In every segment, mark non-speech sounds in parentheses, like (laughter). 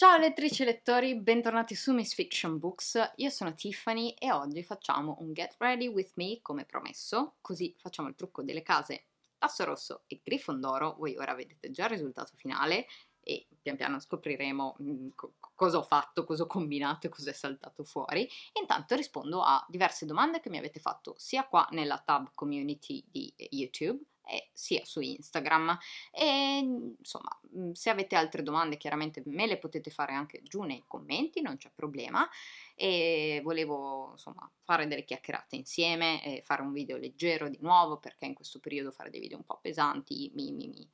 Ciao lettrici e lettori, bentornati su Miss Fiction Books, io sono Tiffany e oggi facciamo un Get Ready With Me come promesso, così facciamo il trucco delle case Tasso Rosso e Grifondoro, voi ora vedete già il risultato finale e pian piano scopriremo mh, mm, co- cosa ho fatto, cosa ho combinato e cosa è saltato fuori. intanto rispondo a diverse domande che mi avete fatto sia qua nella tab community di YouTube, e eh, sia su Instagram. E mm, insomma, mm, se avete altre domande, chiaramente me le potete fare anche giù nei commenti, non c'è problema. E volevo insomma fare delle chiacchierate insieme e fare un video leggero di nuovo, perché in questo periodo fare dei video un po' pesanti mi, mi, mi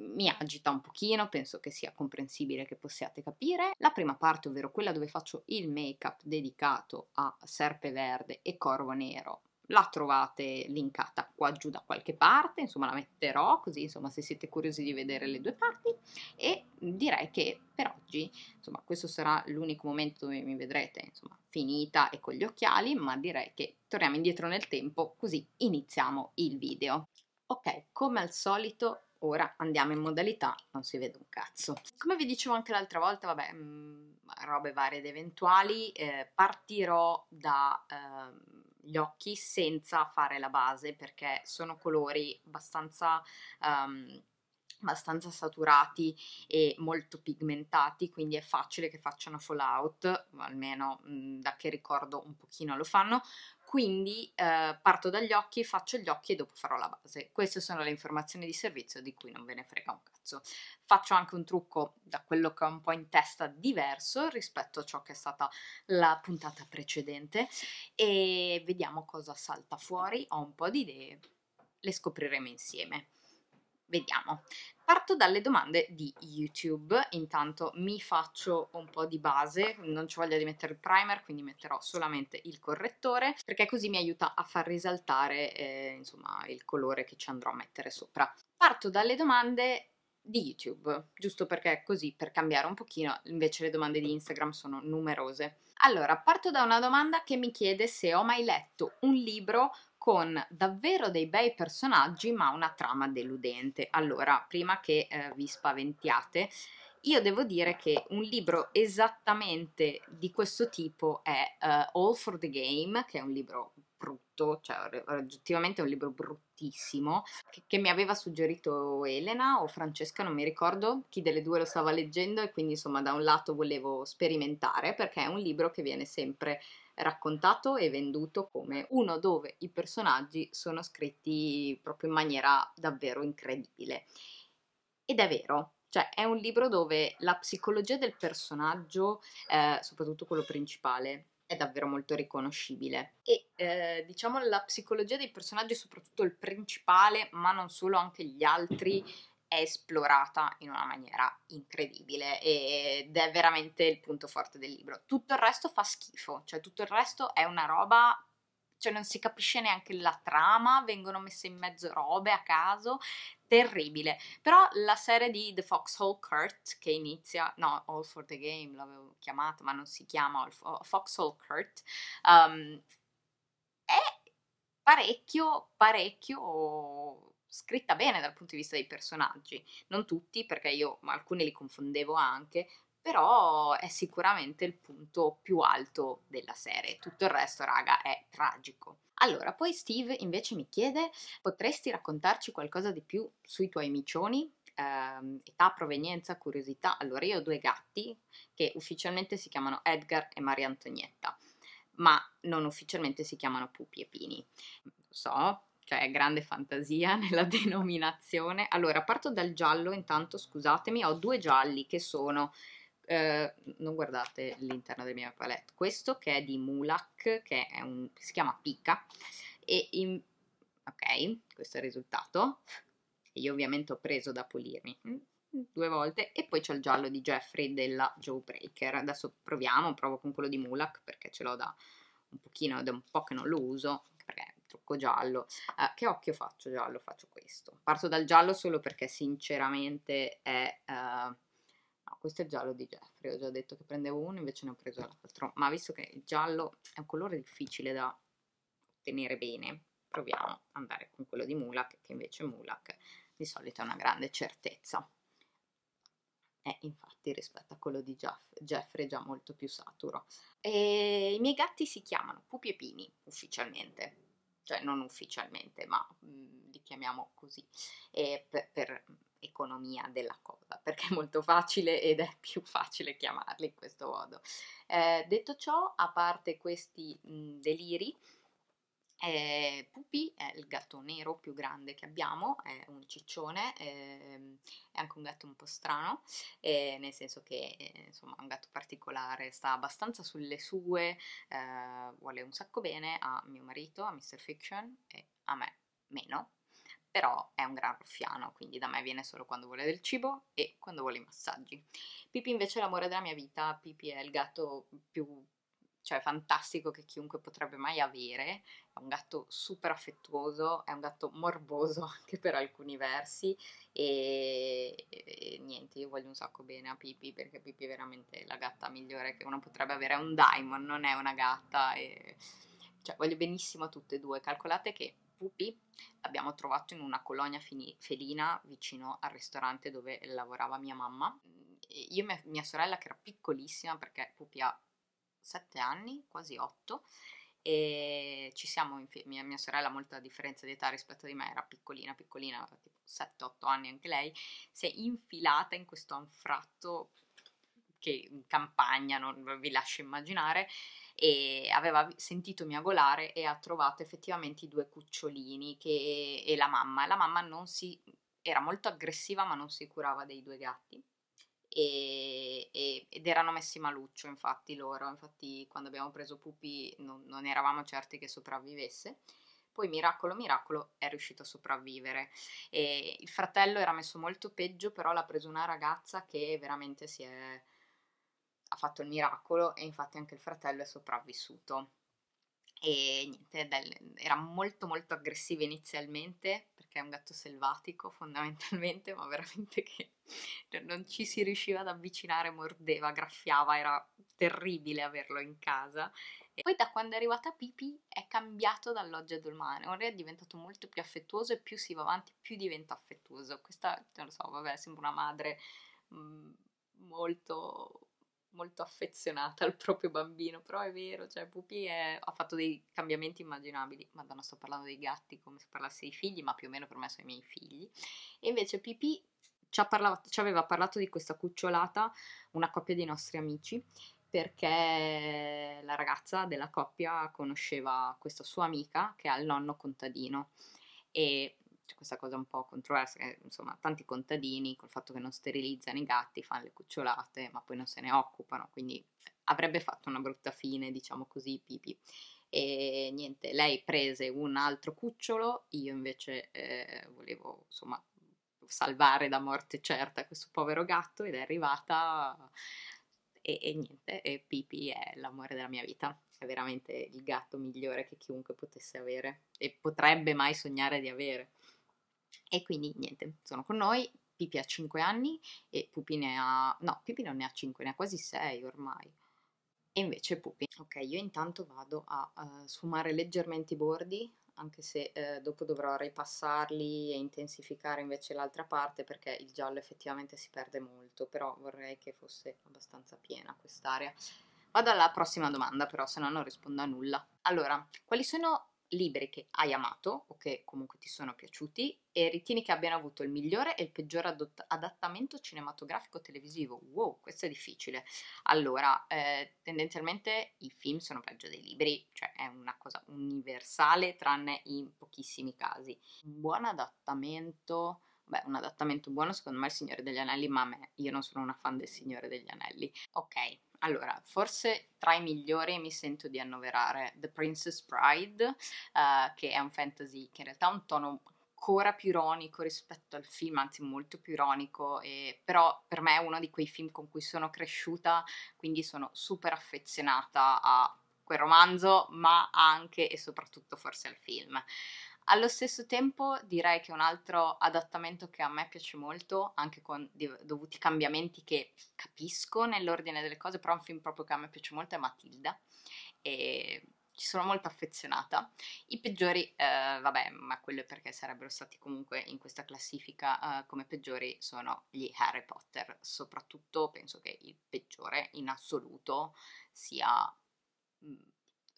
mi agita un pochino, penso che sia comprensibile che possiate capire. La prima parte, ovvero quella dove faccio il make-up dedicato a Serpe Verde e Corvo Nero, la trovate linkata qua giù da qualche parte, insomma la metterò così insomma se siete curiosi di vedere le due parti e direi che per oggi insomma questo sarà l'unico momento dove mi vedrete insomma finita e con gli occhiali ma direi che torniamo indietro nel tempo così iniziamo il video. Ok, come al solito ora andiamo in modalità non si vede un cazzo come vi dicevo anche l'altra volta vabbè mh, mm, robe varie ed eventuali eh, partirò da eh, gli occhi senza fare la base perché sono colori abbastanza... Um, abbastanza saturati e molto pigmentati, quindi è facile che facciano fallout, almeno mh, mhmm, da che ricordo un pochino lo fanno quindi eh, parto dagli occhi, faccio gli occhi e dopo farò la base. Queste sono le informazioni di servizio di cui non ve ne frega un cazzo. Faccio anche un trucco da quello che ho un po' in testa diverso rispetto a ciò che è stata la puntata precedente e vediamo cosa salta fuori. Ho un po' di idee, le scopriremo insieme. Vediamo. Parto dalle domande di YouTube, intanto mi faccio un po' di base, non ci voglia di mettere il primer, quindi metterò solamente il correttore, perché così mi aiuta a far risaltare eh, insomma, il colore che ci andrò a mettere sopra. Parto dalle domande di YouTube, giusto perché così per cambiare un pochino, invece le domande di Instagram sono numerose. Allora, parto da una domanda che mi chiede se ho mai letto un libro con davvero dei bei personaggi ma una trama deludente. Allora, prima che eh, vi spaventiate, io devo dire che un libro esattamente di questo tipo è uh, All for the Game, che è un libro brutto, cioè oggettivamente è un libro bruttissimo, che, che, mi aveva suggerito Elena o Francesca, non mi ricordo chi delle due lo stava leggendo e quindi insomma da un lato volevo sperimentare perché è un libro che viene sempre raccontato e venduto come uno dove i personaggi sono scritti proprio in maniera davvero incredibile. Ed è vero, cioè è un libro dove la psicologia del personaggio, eh, soprattutto quello principale, è davvero molto riconoscibile. E eh, diciamo la psicologia dei personaggi, soprattutto il principale, ma non solo, anche gli altri, è esplorata in una maniera incredibile ed è veramente il punto forte del libro. Tutto il resto fa schifo, cioè tutto il resto è una roba cioè non si capisce neanche la trama, vengono messe in mezzo robe a caso, terribile. Però la serie di The Foxhole Curt che inizia, no, All for the Game l'avevo chiamata, ma non si chiama All for, Foxhole Curt, um, è parecchio, parecchio scritta bene dal punto di vista dei personaggi, non tutti perché io alcuni li confondevo anche, però è sicuramente il punto più alto della serie, tutto il resto raga è tragico. Allora, poi Steve invece mi chiede, potresti raccontarci qualcosa di più sui tuoi micioni? Eh, età, provenienza, curiosità. Allora, io ho due gatti che ufficialmente si chiamano Edgar e Maria Antonietta, ma non ufficialmente si chiamano Pupi e Pini. Lo so, cioè grande fantasia (laughs) nella denominazione. Allora, parto dal giallo intanto, scusatemi, ho due gialli che sono, eh, non guardate l'interno della mia palette, questo che è di Mulak, che un, si chiama Pica, e in, ok, questo è il risultato, e io ovviamente ho preso da pulirmi mm, due volte, e poi c'è il giallo di Jeffrey della Joe Breaker, adesso proviamo, provo con quello di Mulak perché ce l'ho da un pochino, da un po' che non lo uso, trucco giallo. Uh, che occhio faccio giallo? Faccio questo. Parto dal giallo solo perché sinceramente è... Uh, no, questo è il giallo di Jeffrey, ho già detto che prendevo uno, invece ne ho preso l'altro. Ma visto che il giallo è un colore difficile da tenere bene, proviamo ad andare con quello di Mulak, che invece Mulak di solito è una grande certezza. È eh, infatti rispetto a quello di Jeff, Jeffrey già molto più saturo. E I miei gatti si chiamano Pupi e Pini ufficialmente, cioè non ufficialmente, ma mh, mm, li chiamiamo così, eh, per, per economia della cosa, perché è molto facile ed è più facile chiamarli in questo modo. Eh, detto ciò, a parte questi mh, mm, deliri, eh, Pupi è il gatto nero più grande che abbiamo, è un ciccione, ehm, è anche un gatto un po' strano, eh, nel senso che eh, insomma, è un gatto particolare, sta abbastanza sulle sue, eh, vuole un sacco bene a mio marito, a Mr. Fiction e a me meno, però è un gran ruffiano, quindi da me viene solo quando vuole del cibo e quando vuole i massaggi. Pipi invece è l'amore della mia vita, Pipi è il gatto più cioè fantastico che chiunque potrebbe mai avere, è un gatto super affettuoso, è un gatto morboso (laughs) anche per alcuni versi e, e niente, io voglio un sacco bene a Pipi perché Pipi è veramente la gatta migliore che uno potrebbe avere, è un diamond, non è una gatta, e, cioè voglio benissimo a tutte e due, calcolate che Pupi l'abbiamo trovato in una colonia fini- felina vicino al ristorante dove lavorava mia mamma. Io e mia, mia sorella, che era piccolissima, perché Pupi ha sette anni, quasi otto, e ci siamo, mia, mia sorella ha molta differenza di età rispetto a me, era piccolina, piccolina, tipo 7-8 anni anche lei, si è infilata in questo anfratto che in campagna, non vi lascio immaginare, e aveva sentito miagolare e ha trovato effettivamente i due cucciolini che, e la mamma. La mamma si, era molto aggressiva ma non si curava dei due gatti e, e, ed erano messi maluccio infatti loro, infatti quando abbiamo preso Pupi non, non eravamo certi che sopravvivesse. Poi miracolo miracolo è riuscito a sopravvivere. E il fratello era messo molto peggio, però l'ha preso una ragazza che veramente si è ha fatto il miracolo e infatti anche il fratello è sopravvissuto e niente, era molto molto aggressiva inizialmente perché è un gatto selvatico (laughs) fondamentalmente, ma veramente che non ci si riusciva ad avvicinare, mordeva, graffiava, era terribile averlo in casa. E poi da quando è arrivata Pipi è cambiato dall'oggi ad domani, ora è diventato molto più affettuoso e più si va avanti più diventa affettuoso. Questa, non lo so, vabbè, sembra una madre mm, molto molto affezionata al proprio bambino, però è vero, cioè Pupi è... ha fatto dei cambiamenti immaginabili, madonna sto parlando dei gatti come se parlassi dei figli, ma più o meno per me sono i miei figli, e invece Pipì ci, parlato, ci aveva parlato di questa cucciolata, una coppia di nostri amici, perché la ragazza della coppia conosceva questa sua amica che ha il nonno contadino e c'è questa cosa un po' controversa, che insomma tanti contadini col fatto che non sterilizzano i gatti fanno le cucciolate ma poi non se ne occupano, quindi avrebbe fatto una brutta fine, diciamo così, Pipi. E niente, lei prese un altro cucciolo, io invece eh, volevo insomma salvare da morte certa questo povero gatto ed è arrivata e, e, niente, e Pipi è l'amore della mia vita, è veramente il gatto migliore che chiunque potesse avere e potrebbe mai sognare di avere. E quindi niente, sono con noi, Pipi ha 5 anni e Pupi ne ha... no, Pipi non ne ha 5, ne ha quasi 6 ormai. E invece Pupi. Ok, io intanto vado a uh, sfumare leggermente i bordi, anche se uh, dopo dovrò ripassarli e intensificare invece l'altra parte perché il giallo effettivamente si perde molto, però vorrei che fosse abbastanza piena quest'area. Vado alla prossima domanda, però, se no non rispondo a nulla. Allora, quali sono libri che hai amato o che comunque ti sono piaciuti e ritieni che abbiano avuto il migliore e il peggiore adott- adattamento cinematografico televisivo. Wow, questo è difficile. Allora, eh, tendenzialmente i film sono peggio dei libri, cioè è una cosa universale tranne in pochissimi casi. Un buon adattamento beh, un adattamento buono secondo me è il Signore degli Anelli, ma a me, io non sono una fan del Signore degli Anelli. Ok, allora, forse tra i migliori mi sento di annoverare The Princess Bride, uh, che è un fantasy che in realtà ha un tono ancora più ironico rispetto al film, anzi molto più ironico, e, però per me è uno di quei film con cui sono cresciuta, quindi sono super affezionata a quel romanzo, ma anche e soprattutto forse al film. Allo stesso tempo direi che un altro adattamento che a me piace molto, anche con dovuti cambiamenti che capisco nell'ordine delle cose, però è un film proprio che a me piace molto è Matilda. E ci sono molto affezionata. I peggiori, eh, vabbè, ma quello è perché sarebbero stati comunque in questa classifica eh, come peggiori sono gli Harry Potter. Soprattutto penso che il peggiore in assoluto sia mm,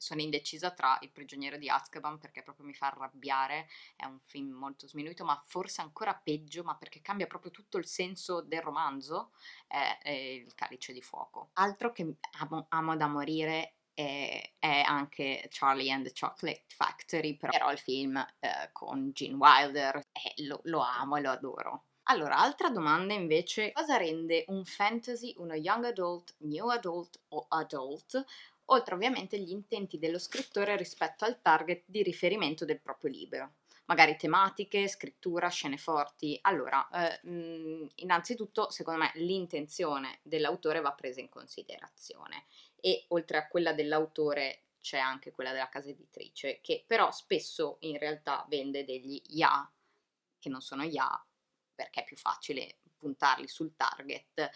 sono indecisa tra Il prigioniero di Azkaban perché proprio mi fa arrabbiare, è un film molto sminuito, ma forse ancora peggio, ma perché cambia proprio tutto il senso del romanzo, è, è Il calice di fuoco. Altro che amo, amo da morire è, è, anche Charlie and the Chocolate Factory, però, però il film eh, con Gene Wilder, eh, lo, lo amo e lo adoro. Allora, altra domanda invece, cosa rende un fantasy uno young adult, new adult o adult oltre ovviamente agli intenti dello scrittore rispetto al target di riferimento del proprio libro magari tematiche, scrittura, scene forti. Allora, eh, innanzitutto, secondo me, l'intenzione dell'autore va presa in considerazione e oltre a quella dell'autore c'è anche quella della casa editrice, che però spesso in realtà vende degli IA che non sono IA perché è più facile puntarli sul target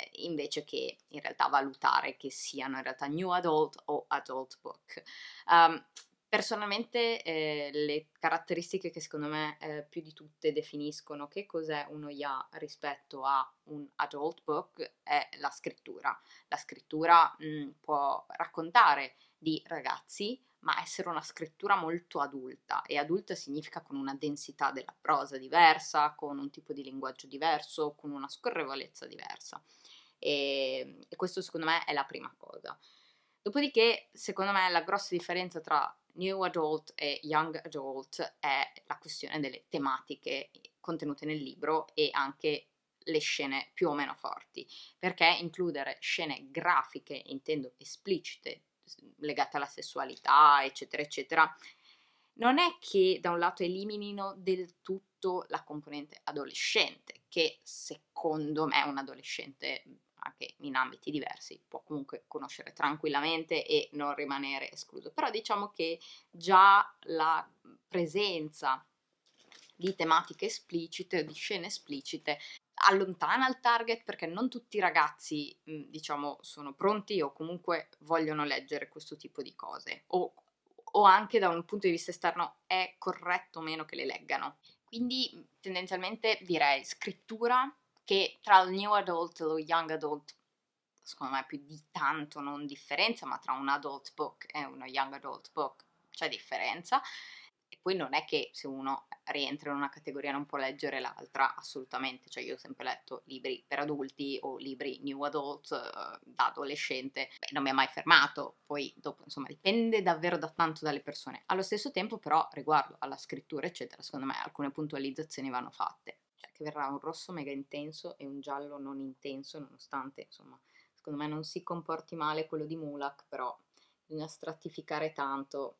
eh, invece che in realtà valutare che siano in realtà new adult o adult book. Um, personalmente eh, le caratteristiche che secondo me eh, più di tutte definiscono che cos'è uno YA rispetto a un adult book è la scrittura. La scrittura mh, mm, può raccontare di ragazzi, ma essere una scrittura molto adulta e adulta significa con una densità della prosa diversa, con un tipo di linguaggio diverso, con una scorrevolezza diversa e, e questo secondo me è la prima cosa. Dopodiché, secondo me, la grossa differenza tra New Adult e Young Adult è la questione delle tematiche contenute nel libro e anche le scene più o meno forti, perché includere scene grafiche, intendo esplicite, legate alla sessualità, eccetera, eccetera, non è che da un lato eliminino del tutto la componente adolescente, che secondo me un adolescente anche in ambiti diversi, può comunque conoscere tranquillamente e non rimanere escluso. Però diciamo che già la presenza di tematiche esplicite di scene esplicite allontana il target perché non tutti i ragazzi, diciamo, sono pronti o comunque vogliono leggere questo tipo di cose o, o anche da un punto di vista esterno è corretto o meno che le leggano. Quindi tendenzialmente direi scrittura che tra il new adult e lo young adult secondo me più di tanto non differenza, ma tra un adult book e uno young adult book c'è differenza. E poi non è che se uno rientra in una categoria non può leggere l'altra, assolutamente, cioè io ho sempre letto libri per adulti o libri new adult eh, da adolescente, Beh, non mi ha mai fermato, poi dopo insomma dipende davvero da tanto dalle persone. Allo stesso tempo però riguardo alla scrittura eccetera, secondo me alcune puntualizzazioni vanno fatte che verrà un rosso mega intenso e un giallo non intenso, nonostante, insomma, secondo me non si comporti male quello di Mulak, però bisogna stratificare tanto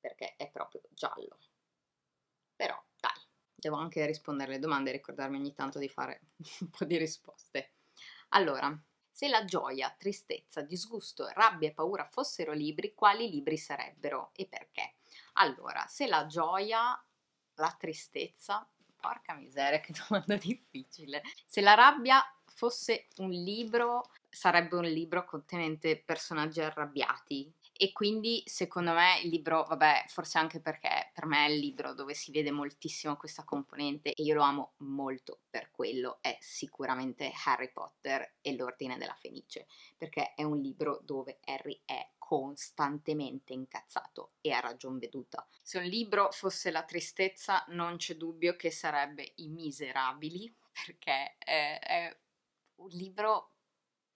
perché è proprio giallo. Però, dai, devo anche rispondere alle domande e ricordarmi ogni tanto di fare (laughs) un po' di risposte. Allora, se la gioia, tristezza, disgusto, rabbia e paura fossero libri, quali libri sarebbero e perché? Allora, se la gioia, la tristezza, Porca miseria, (laughs) che domanda difficile. Se la rabbia fosse un libro, sarebbe un libro contenente personaggi arrabbiati, e quindi secondo me il libro, vabbè, forse anche perché per me è il libro dove si vede moltissimo questa componente e io lo amo molto per quello, è sicuramente Harry Potter e l'Ordine della Fenice, perché è un libro dove Harry è costantemente incazzato e ha ragion veduta. Se un libro fosse la tristezza non c'è dubbio che sarebbe I Miserabili, (laughs) perché è, è un libro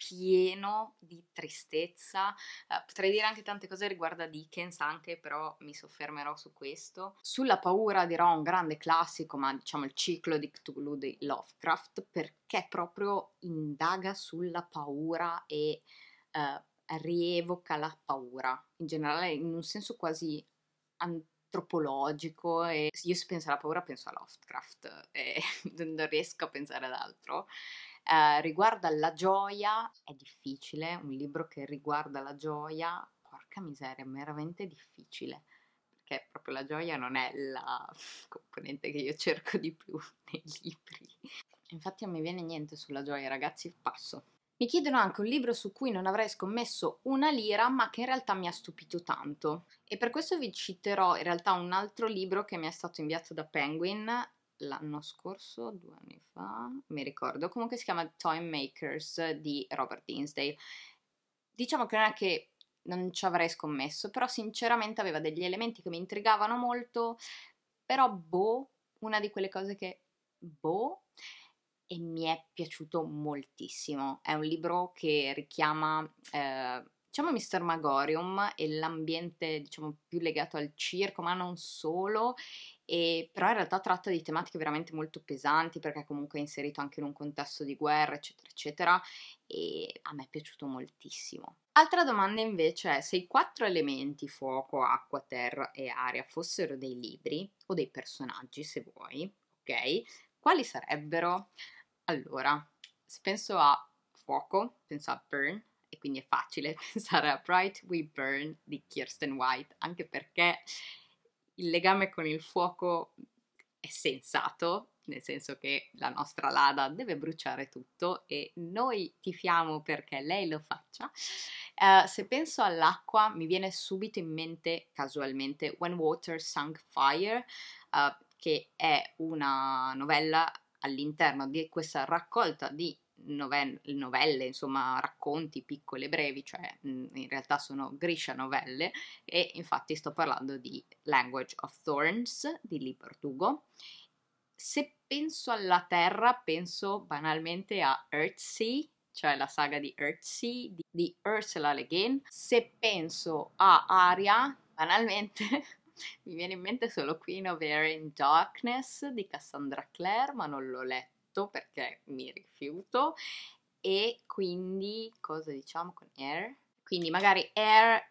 pieno di tristezza, eh, potrei dire anche tante cose riguardo a Dickens anche, però mi soffermerò su questo. Sulla paura dirò un grande classico, ma diciamo il ciclo di Cthulhu di Lovecraft, perché proprio indaga sulla paura e eh, rievoca la paura, in generale in un senso quasi antropologico antropologico e io se penso alla paura penso a Lovecraft e (laughs) non riesco a pensare ad altro eh, riguarda la gioia, è difficile, un libro che riguarda la gioia, porca miseria, è veramente difficile, perché proprio la gioia non è la componente che io cerco di più (laughs) nei libri. Infatti non mi viene niente sulla gioia, ragazzi, passo. Mi chiedono anche un libro su cui non avrei scommesso una lira, ma che in realtà mi ha stupito tanto. E per questo vi citerò in realtà un altro libro che mi è stato inviato da Penguin l'anno scorso, due anni fa, mi ricordo, comunque si chiama Toy Makers di Robert Dinsdale. Diciamo che non è che non ci avrei scommesso, però sinceramente aveva degli elementi che mi intrigavano molto, però boh, una di quelle cose che boh e mi è piaciuto moltissimo. È un libro che richiama eh, diciamo Mr. Magorium e l'ambiente diciamo più legato al circo, ma non solo, e, però in realtà tratta di tematiche veramente molto pesanti perché comunque è inserito anche in un contesto di guerra, eccetera, eccetera, e a me è piaciuto moltissimo. Altra domanda invece è se i quattro elementi fuoco, acqua, terra e aria fossero dei libri o dei personaggi, se vuoi, ok? Quali sarebbero? Allora, se penso a fuoco, penso a Burn, quindi è facile (laughs) pensare a Bright We Burn di Kirsten White, anche perché il legame con il fuoco è sensato, nel senso che la nostra Lada deve bruciare tutto e noi tifiamo perché lei lo faccia. Uh, se penso all'acqua mi viene subito in mente casualmente When Water Sunk Fire, uh, che è una novella all'interno di questa raccolta di novelle, novelle, insomma racconti piccole e brevi, cioè in realtà sono griscia novelle e infatti sto parlando di Language of Thorns di Lee Portugo. Se penso alla Terra, penso banalmente a Earthsea, cioè la saga di Earthsea di, di Ursula Le Guin. Se penso a Aria, banalmente (laughs) mi viene in mente solo Queen of Air in Darkness di Cassandra Clare, ma non l'ho letta tutto perché mi rifiuto e quindi cosa diciamo con air? Quindi magari air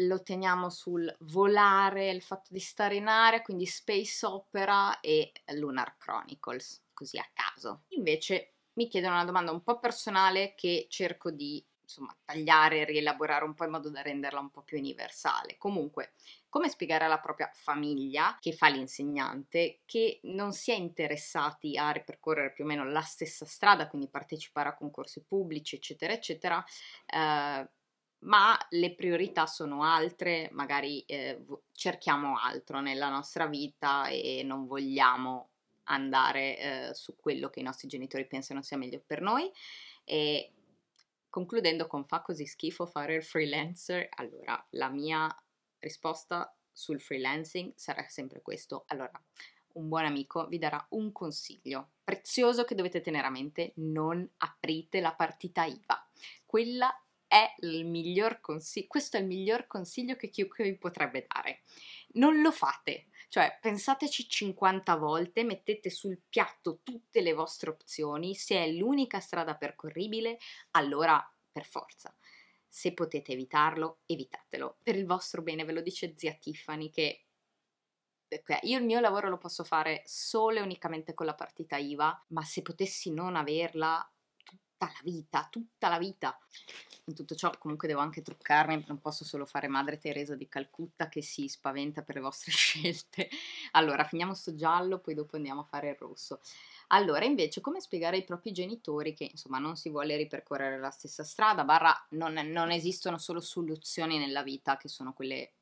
lo teniamo sul volare, il fatto di stare in aria, quindi space opera e Lunar Chronicles, così a caso. Invece mi chiedono una domanda un po' personale che cerco di insomma tagliare, rielaborare un po' in modo da renderla un po' più universale. Comunque, come spiegare alla propria famiglia che fa l'insegnante che non si è interessati a ripercorrere più o meno la stessa strada, quindi partecipare a concorsi pubblici, eccetera, eccetera. Eh, ma le priorità sono altre, magari eh, cerchiamo altro nella nostra vita e non vogliamo andare eh, su quello che i nostri genitori pensano sia meglio per noi. E concludendo con fa così schifo fare il freelancer, allora la mia risposta sul freelancing sarà sempre questo. Allora, un buon amico vi darà un consiglio prezioso che dovete tenere a mente, non aprite la partita IVA. Quella è il miglior consiglio, questo è il miglior consiglio che chiunque vi potrebbe dare. Non lo fate, cioè pensateci 50 volte, mettete sul piatto tutte le vostre opzioni, se è l'unica strada percorribile, allora per forza. Se potete evitarlo, evitatelo. Per il vostro bene, ve lo dice zia Tiffany che eh, cioè, io il mio lavoro lo posso fare solo e unicamente con la partita IVA, ma se potessi non averla tutta la vita, tutta la vita. In tutto ciò comunque devo anche truccarmi, non posso solo fare Madre Teresa di Calcutta che si spaventa per le vostre (laughs) scelte. Allora, finiamo sto giallo, poi dopo andiamo a fare il rosso. Allora, invece, come spiegare ai propri genitori che, insomma, non si vuole ripercorrere la stessa strada, barra non, non esistono solo soluzioni nella vita che sono quelle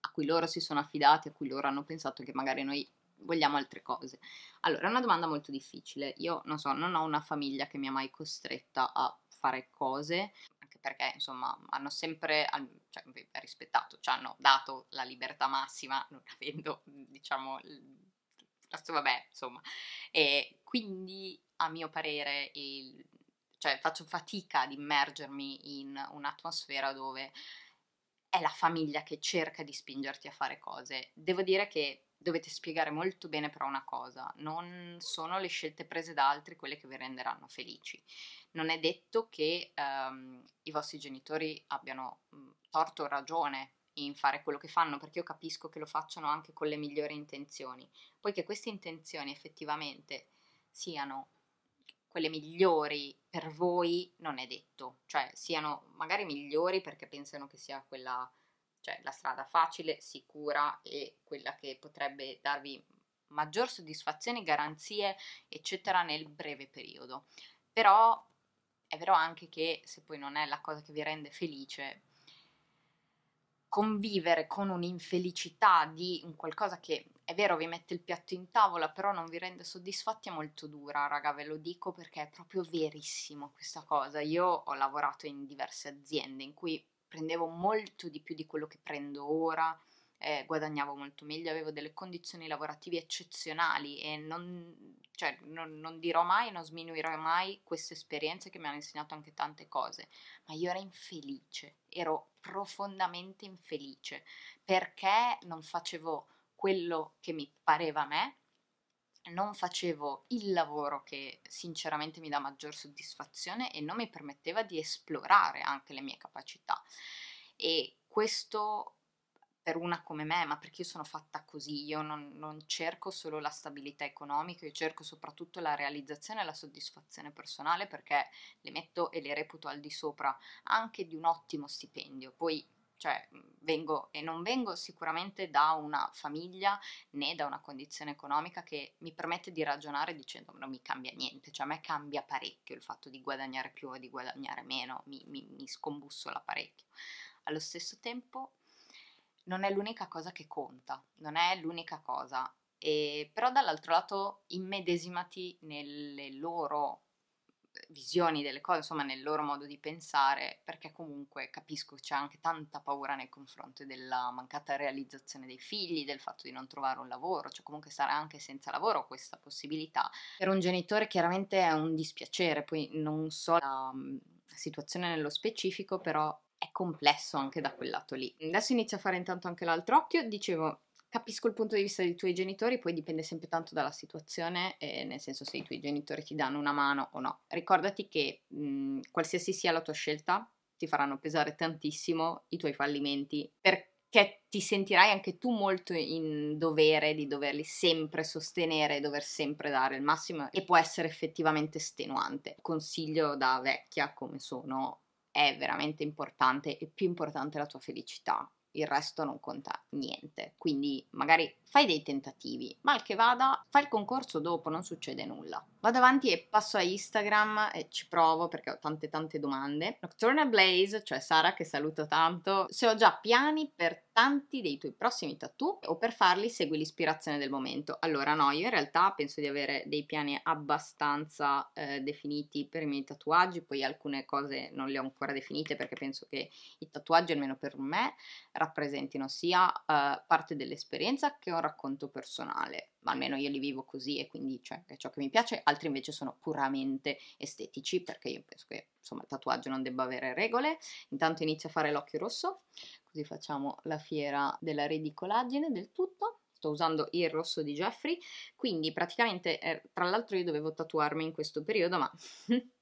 a cui loro si sono affidati, a cui loro hanno pensato che magari noi vogliamo altre cose? Allora, è una domanda molto difficile. Io non so, non ho una famiglia che mi ha mai costretta a fare cose, anche perché insomma hanno sempre cioè, rispettato, ci hanno dato la libertà massima, non avendo diciamo vabbè, insomma. E quindi, a mio parere, il, cioè, faccio fatica ad immergermi in un'atmosfera dove è la famiglia che cerca di spingerti a fare cose. Devo dire che dovete spiegare molto bene però una cosa, non sono le scelte prese da altri quelle che vi renderanno felici. Non è detto che ehm, i vostri genitori abbiano torto o ragione in fare quello che fanno, perché io capisco che lo facciano anche con le migliori intenzioni. poiché queste intenzioni effettivamente siano quelle migliori per voi non è detto, cioè siano magari migliori perché pensano che sia quella, cioè la strada facile, sicura e quella che potrebbe darvi maggior soddisfazione, garanzie, eccetera, nel breve periodo. Però è vero anche che se poi non è la cosa che vi rende felice, convivere con un'infelicità di un qualcosa che è vero vi mette il piatto in tavola, però non vi rende soddisfatti è molto dura, raga, ve lo dico perché è proprio verissimo questa cosa. Io ho lavorato in diverse aziende in cui prendevo molto di più di quello che prendo ora, eh, guadagnavo molto meglio, avevo delle condizioni lavorative eccezionali e non, cioè, non, non dirò mai, non sminuirò mai queste esperienze che mi hanno insegnato anche tante cose, ma io ero infelice, ero profondamente infelice perché non facevo quello che mi pareva a me, non facevo il lavoro che sinceramente mi dà maggior soddisfazione e non mi permetteva di esplorare anche le mie capacità. E questo per una come me, ma perché io sono fatta così, io non, non cerco solo la stabilità economica, io cerco soprattutto la realizzazione e la soddisfazione personale perché le metto e le reputo al di sopra anche di un ottimo stipendio. Poi cioè vengo e non vengo sicuramente da una famiglia né da una condizione economica che mi permette di ragionare dicendo non mi cambia niente, cioè a me cambia parecchio il fatto di guadagnare più o di guadagnare meno, mi, mi, mi scombussola parecchio. Allo stesso tempo non è l'unica cosa che conta, non è l'unica cosa. E, però dall'altro lato immedesimati nelle loro visioni delle cose, insomma nel loro modo di pensare, perché comunque capisco c'è anche tanta paura nei confronti della mancata realizzazione dei figli, del fatto di non trovare un lavoro, cioè comunque sarà anche senza lavoro questa possibilità. Per un genitore chiaramente è un dispiacere, poi non so la mm, situazione nello specifico, però è complesso anche da quel lato lì. Adesso inizio a fare intanto anche l'altro occhio, dicevo capisco il punto di vista dei tuoi genitori, poi dipende sempre tanto dalla situazione, eh, nel senso se i tuoi genitori ti danno una mano o no. Ricordati che mh, mhmm, qualsiasi sia la tua scelta, ti faranno pesare tantissimo i tuoi fallimenti, perché ti sentirai anche tu molto in dovere di doverli sempre sostenere, dover sempre dare il massimo e può essere effettivamente estenuante. Consiglio da vecchia come sono è veramente importante e più importante la tua felicità. Il resto non conta niente. Quindi magari fai dei tentativi, mal che vada, fai il concorso dopo, non succede nulla. Vado avanti e passo a Instagram e ci provo perché ho tante tante domande. Nocturna Blaze, cioè Sara che saluto tanto, se ho già piani per tanti dei tuoi prossimi tattoo o per farli segui l'ispirazione del momento. Allora no, io in realtà penso di avere dei piani abbastanza eh, definiti per i miei tatuaggi, poi alcune cose non le ho ancora definite perché penso che i tatuaggi, almeno per me, rappresentino sia eh, parte dell'esperienza che un racconto personale ma almeno io li vivo così e quindi cioè, è ciò che mi piace, altri invece sono puramente estetici perché io penso che insomma il tatuaggio non debba avere regole. Intanto inizio a fare l'occhio rosso, così facciamo la fiera della ridicolaggine del tutto. Sto usando il rosso di Jeffrey, quindi praticamente, eh, tra l'altro io dovevo tatuarmi in questo periodo, ma (laughs)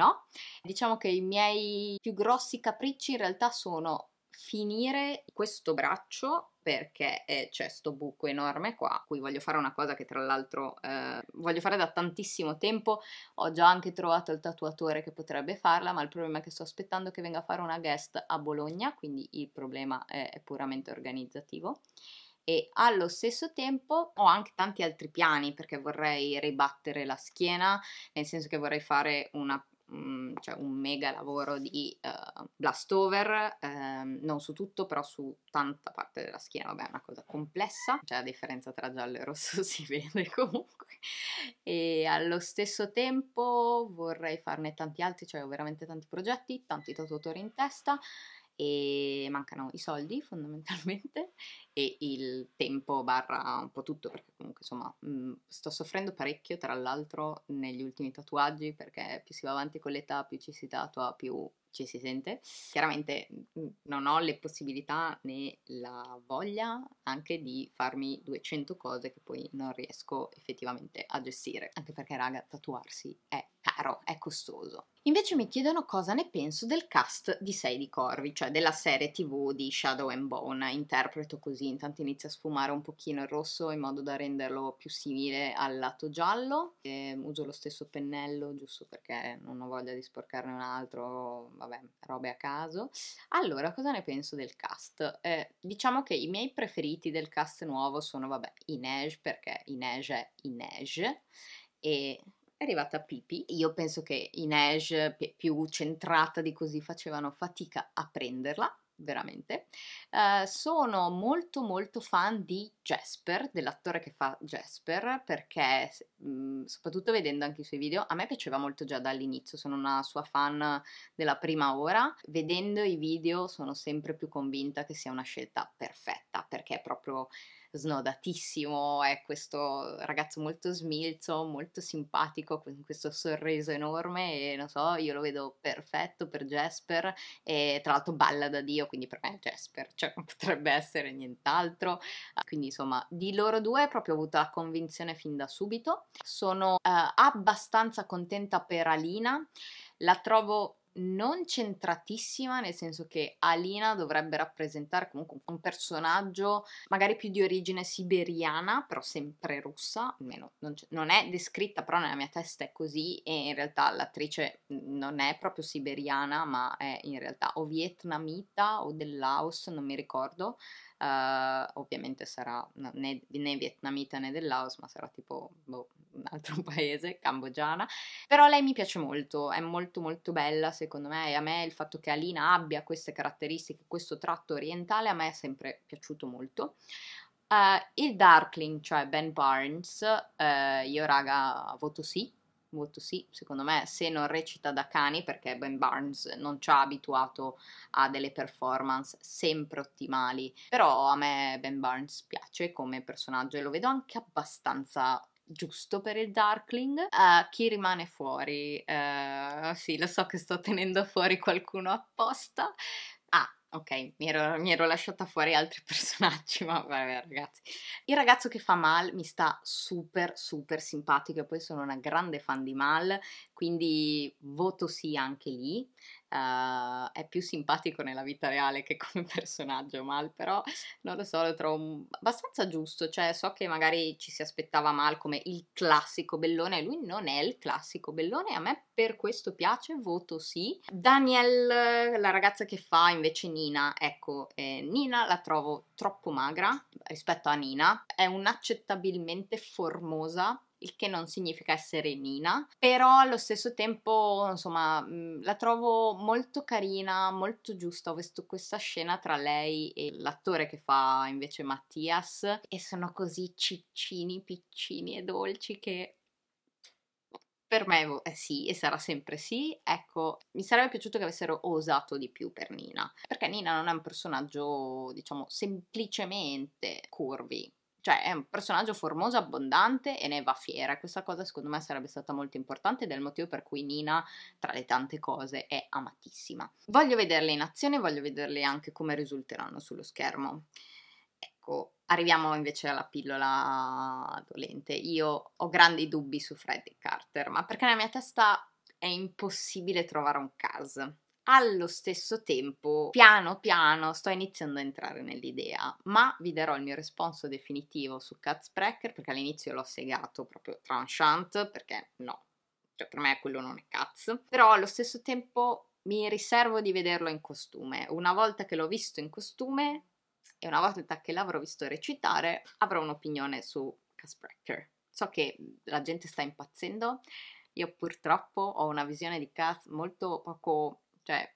no. Diciamo che i miei più grossi capricci in realtà sono finire questo braccio perché eh, c'è questo buco enorme qua, a voglio fare una cosa che tra l'altro eh, voglio fare da tantissimo tempo, ho già anche trovato il tatuatore che potrebbe farla, ma il problema è che sto aspettando che venga a fare una guest a Bologna, quindi il problema è, è puramente organizzativo e allo stesso tempo ho anche tanti altri piani perché vorrei ribattere la schiena, nel senso che vorrei fare una, mh, mm, cioè un mega lavoro di uh, eh, blastover, ehm, non su tutto, però su tanta parte della schiena, vabbè è una cosa complessa, cioè la differenza tra giallo e rosso (laughs) si vede comunque. E allo stesso tempo vorrei farne tanti altri, cioè ho veramente tanti progetti, tanti tatuatori in testa e mancano i soldi fondamentalmente (laughs) e il tempo barra un po' tutto perché comunque insomma mh, mm, sto soffrendo parecchio tra l'altro negli ultimi tatuaggi perché più si va avanti con l'età più ci si tatua più ci si sente. Chiaramente mhmm, non ho le possibilità né la voglia anche di farmi 200 cose che poi non riesco effettivamente a gestire, anche perché raga, tatuarsi è caro, è costoso. Invece mi chiedono cosa ne penso del cast di Sei di Corvi, cioè della serie tv di Shadow and Bone. Interpreto così, intanto inizia a sfumare un pochino il rosso in modo da renderlo più simile al lato giallo. E ehm, uso lo stesso pennello giusto perché non ho voglia di sporcarne un altro, vabbè, robe a caso. Allora, cosa ne penso del cast? Eh, diciamo che i miei preferiti del cast nuovo sono, vabbè, Inej, perché Inej è Inej, e è arrivata Pipi. Io penso che Inej, più centrata di così, facevano fatica a prenderla, veramente. Uh, sono molto molto fan di Jasper, dell'attore che fa Jasper, perché mh, mm, soprattutto vedendo anche i suoi video, a me piaceva molto già dall'inizio, sono una sua fan della prima ora. Vedendo i video sono sempre più convinta che sia una scelta perfetta, perché è proprio snodatissimo, è questo ragazzo molto smilzo, molto simpatico, con questo sorriso enorme e non so, io lo vedo perfetto per Jasper e tra l'altro balla da Dio, quindi per me è Jasper, cioè non potrebbe essere nient'altro. Ah, quindi insomma, di loro due proprio ho avuto la convinzione fin da subito. Sono eh, abbastanza contenta per Alina, la trovo non centratissima, nel senso che Alina dovrebbe rappresentare comunque un personaggio magari più di origine siberiana, però sempre russa, almeno non, non è descritta, però nella mia testa è così e in realtà l'attrice non è proprio siberiana, ma è in realtà o vietnamita o del Laos, non mi ricordo, Uh, ovviamente sarà né, né, vietnamita né del Laos, ma sarà tipo boh, un altro (laughs) paese, cambogiana. Però lei mi piace molto, è molto molto bella secondo me e a me il fatto che Alina abbia queste caratteristiche, questo tratto orientale a me è sempre piaciuto molto. Uh, il Darkling, cioè Ben Barnes, uh, io raga voto sì, molto sì, secondo me, se non recita da cani, perché Ben Barnes non ci ha abituato a delle performance sempre ottimali, però a me Ben Barnes piace come personaggio e lo vedo anche abbastanza giusto per il Darkling. Uh, chi rimane fuori? Uh, sì, lo so che sto tenendo fuori qualcuno apposta, Ok, mi ero, mi ero, lasciata fuori altri (laughs) personaggi, ma vabbè ragazzi. Il ragazzo che fa Mal mi sta super super simpatico e poi sono una grande fan di Mal, quindi voto sì anche lì. Uh, è più simpatico nella vita reale che come (laughs) personaggio, Mal, però non lo so, lo trovo abbastanza giusto, cioè so che magari ci si aspettava Mal come il classico bellone, lui non è il classico bellone, a me per questo piace, voto sì. Daniel, la ragazza che fa invece Nina, ecco, eh, Nina la trovo troppo magra rispetto a Nina, è un'accettabilmente formosa, il che non significa essere Nina, però allo stesso tempo, insomma, mhmm, la trovo molto carina, molto giusta. Ho visto questa scena tra lei e l'attore che fa invece Mattias e sono così ciccini, piccini e dolci che per me boh, è sì e sarà sempre sì. Ecco, mi sarebbe piaciuto che avessero osato di più per Nina, perché Nina non è un personaggio, diciamo, semplicemente curvi cioè è un personaggio formoso, abbondante e ne va fiera. Questa cosa secondo me sarebbe stata molto importante ed è il motivo per cui Nina, tra le tante cose, è amatissima. Voglio vederle in azione, voglio vederle anche come risulteranno sullo schermo. Ecco, arriviamo invece alla pillola dolente. Io ho grandi dubbi su Freddy Carter, ma perché nella mia testa è impossibile trovare un Cars allo stesso tempo, piano piano, sto iniziando a entrare nell'idea, ma vi darò il mio responso definitivo su Catsprecher perché all'inizio l'ho segato proprio tranchant perché no, cioè per me quello non è Cats, però allo stesso tempo mi riservo di vederlo in costume. Una volta che l'ho visto in costume e una volta che l'avrò visto recitare, avrò un'opinione su Catsprecher. So che la gente sta impazzendo, io purtroppo ho una visione di Cats molto poco cioè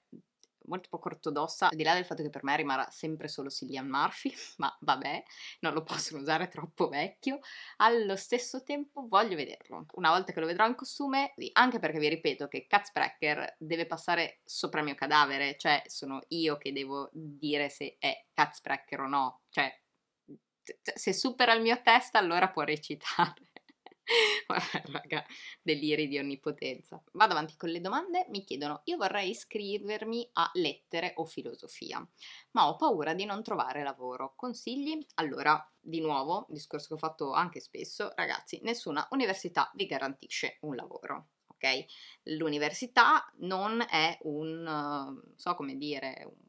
molto poco ortodossa, al di là del fatto che per me rimarrà sempre solo Cillian Murphy, (laughs) ma vabbè, non lo possono usare troppo vecchio. Allo stesso tempo voglio vederlo. Una volta che lo vedrò in costume, anche perché vi ripeto che Catscracker deve passare sopra il mio cadavere, cioè sono io che devo dire se è Catscracker o no, cioè se supera il mio test allora può recitare. (laughs) Raga, deliri di onnipotenza. Vado avanti con le domande. Mi chiedono, io vorrei iscrivermi a lettere o filosofia, ma ho paura di non trovare lavoro. Consigli? Allora, di nuovo, discorso che ho fatto anche spesso, ragazzi, nessuna università vi garantisce un lavoro. Ok? L'università non è un, eh, so come dire, un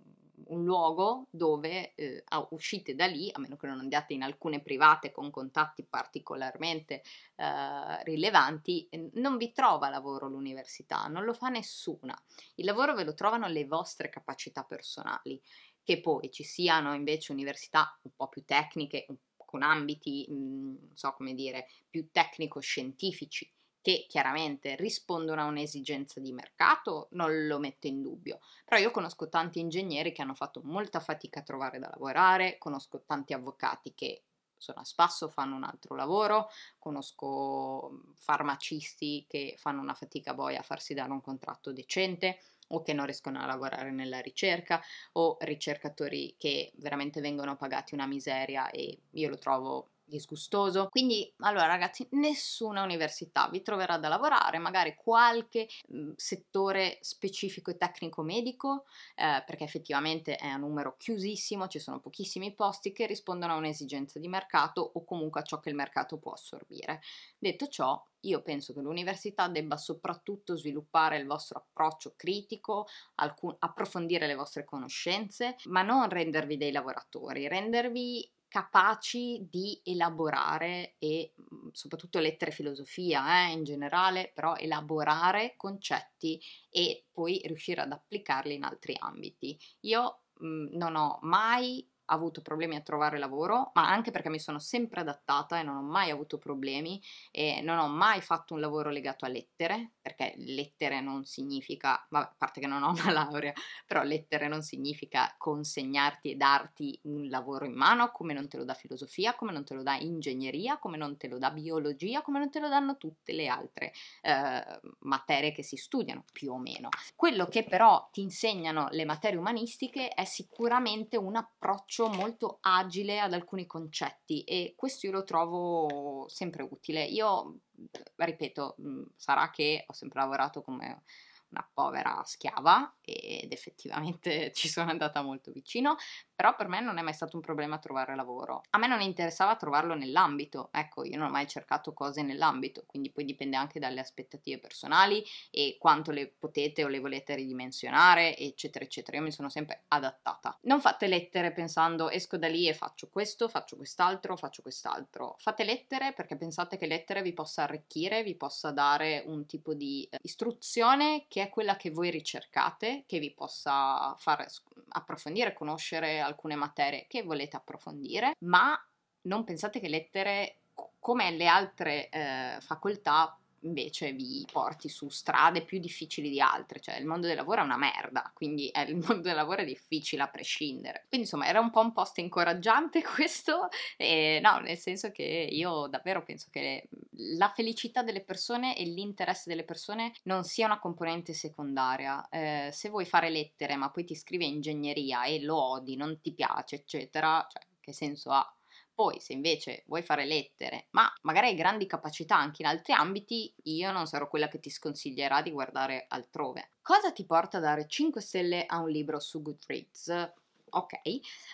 un luogo dove eh, uscite da lì, a meno che non andiate in alcune private con contatti particolarmente eh, rilevanti, non vi trova lavoro l'università, non lo fa nessuna. Il lavoro ve lo trovano le vostre capacità personali, che poi ci siano invece università un po' più tecniche, con ambiti, mh, mm, non so come dire, più tecnico-scientifici che chiaramente rispondono a un'esigenza di mercato, non lo metto in dubbio, però io conosco tanti ingegneri che hanno fatto molta fatica a trovare da lavorare, conosco tanti avvocati che sono a spasso, fanno un altro lavoro, conosco mhmm, farmacisti che fanno una fatica poi a farsi dare un contratto decente o che non riescono a lavorare nella ricerca o ricercatori che veramente vengono pagati una miseria e io lo trovo disgustoso. Quindi, allora ragazzi, nessuna università vi troverà da lavorare, magari qualche mhmm, settore specifico e tecnico medico, eh, perché effettivamente è un numero chiusissimo, ci sono pochissimi posti che rispondono a un'esigenza di mercato o comunque a ciò che il mercato può assorbire. Detto ciò, io penso che l'università debba soprattutto sviluppare il vostro approccio critico, alcun, approfondire le vostre conoscenze, ma non rendervi dei lavoratori, rendervi capaci di elaborare e mm, soprattutto lettere filosofia eh, in generale, però elaborare concetti e poi riuscire ad applicarli in altri ambiti. Io mh, mm, non ho mai avuto problemi a trovare lavoro, ma anche perché mi sono sempre adattata e non ho mai avuto problemi e non ho mai fatto un lavoro legato a lettere, perché lettere non significa, vabbè, a parte che non ho una (laughs) laurea, però lettere non significa consegnarti e darti un lavoro in mano, come non te lo dà filosofia, come non te lo dà ingegneria, come non te lo dà biologia, come non te lo danno tutte le altre eh, materie che si studiano, più o meno. Quello che però ti insegnano le materie umanistiche è sicuramente un approccio approccio molto agile ad alcuni concetti e questo io lo trovo sempre utile. Io, mhmm, ripeto, mhmm, sarà che ho sempre lavorato come una povera schiava ed effettivamente (laughs) ci sono andata molto vicino, però per me non è mai stato un problema trovare lavoro. A me non interessava trovarlo nell'ambito, ecco, io non ho mai cercato cose nell'ambito, quindi poi dipende anche dalle aspettative personali e quanto le potete o le volete ridimensionare, eccetera, eccetera. Io mi sono sempre adattata. Non fate lettere pensando esco da lì e faccio questo, faccio quest'altro, faccio quest'altro. Fate lettere perché pensate che lettere vi possa arricchire, vi possa dare un tipo di eh, istruzione che è quella che voi ricercate, che vi possa far approfondire, conoscere alcune materie che volete approfondire, ma non pensate che lettere come le altre eh, facoltà invece vi porti su strade più difficili di altre, cioè il mondo del lavoro è una merda, quindi il (laughs) mondo del lavoro è difficile a prescindere. Quindi insomma era un po' un post incoraggiante (laughs) questo, e, no, nel senso che io davvero penso che la felicità delle persone e l'interesse delle persone non sia una componente secondaria. Eh, se vuoi fare lettere ma poi ti scrive ingegneria e lo odi, non ti piace, eccetera, cioè che senso ha? Poi se invece vuoi fare lettere, ma magari hai grandi capacità anche in altri ambiti, io non sarò quella che ti sconsiglierà di guardare altrove. Cosa ti porta a dare 5 stelle a un libro su Goodreads? Ok,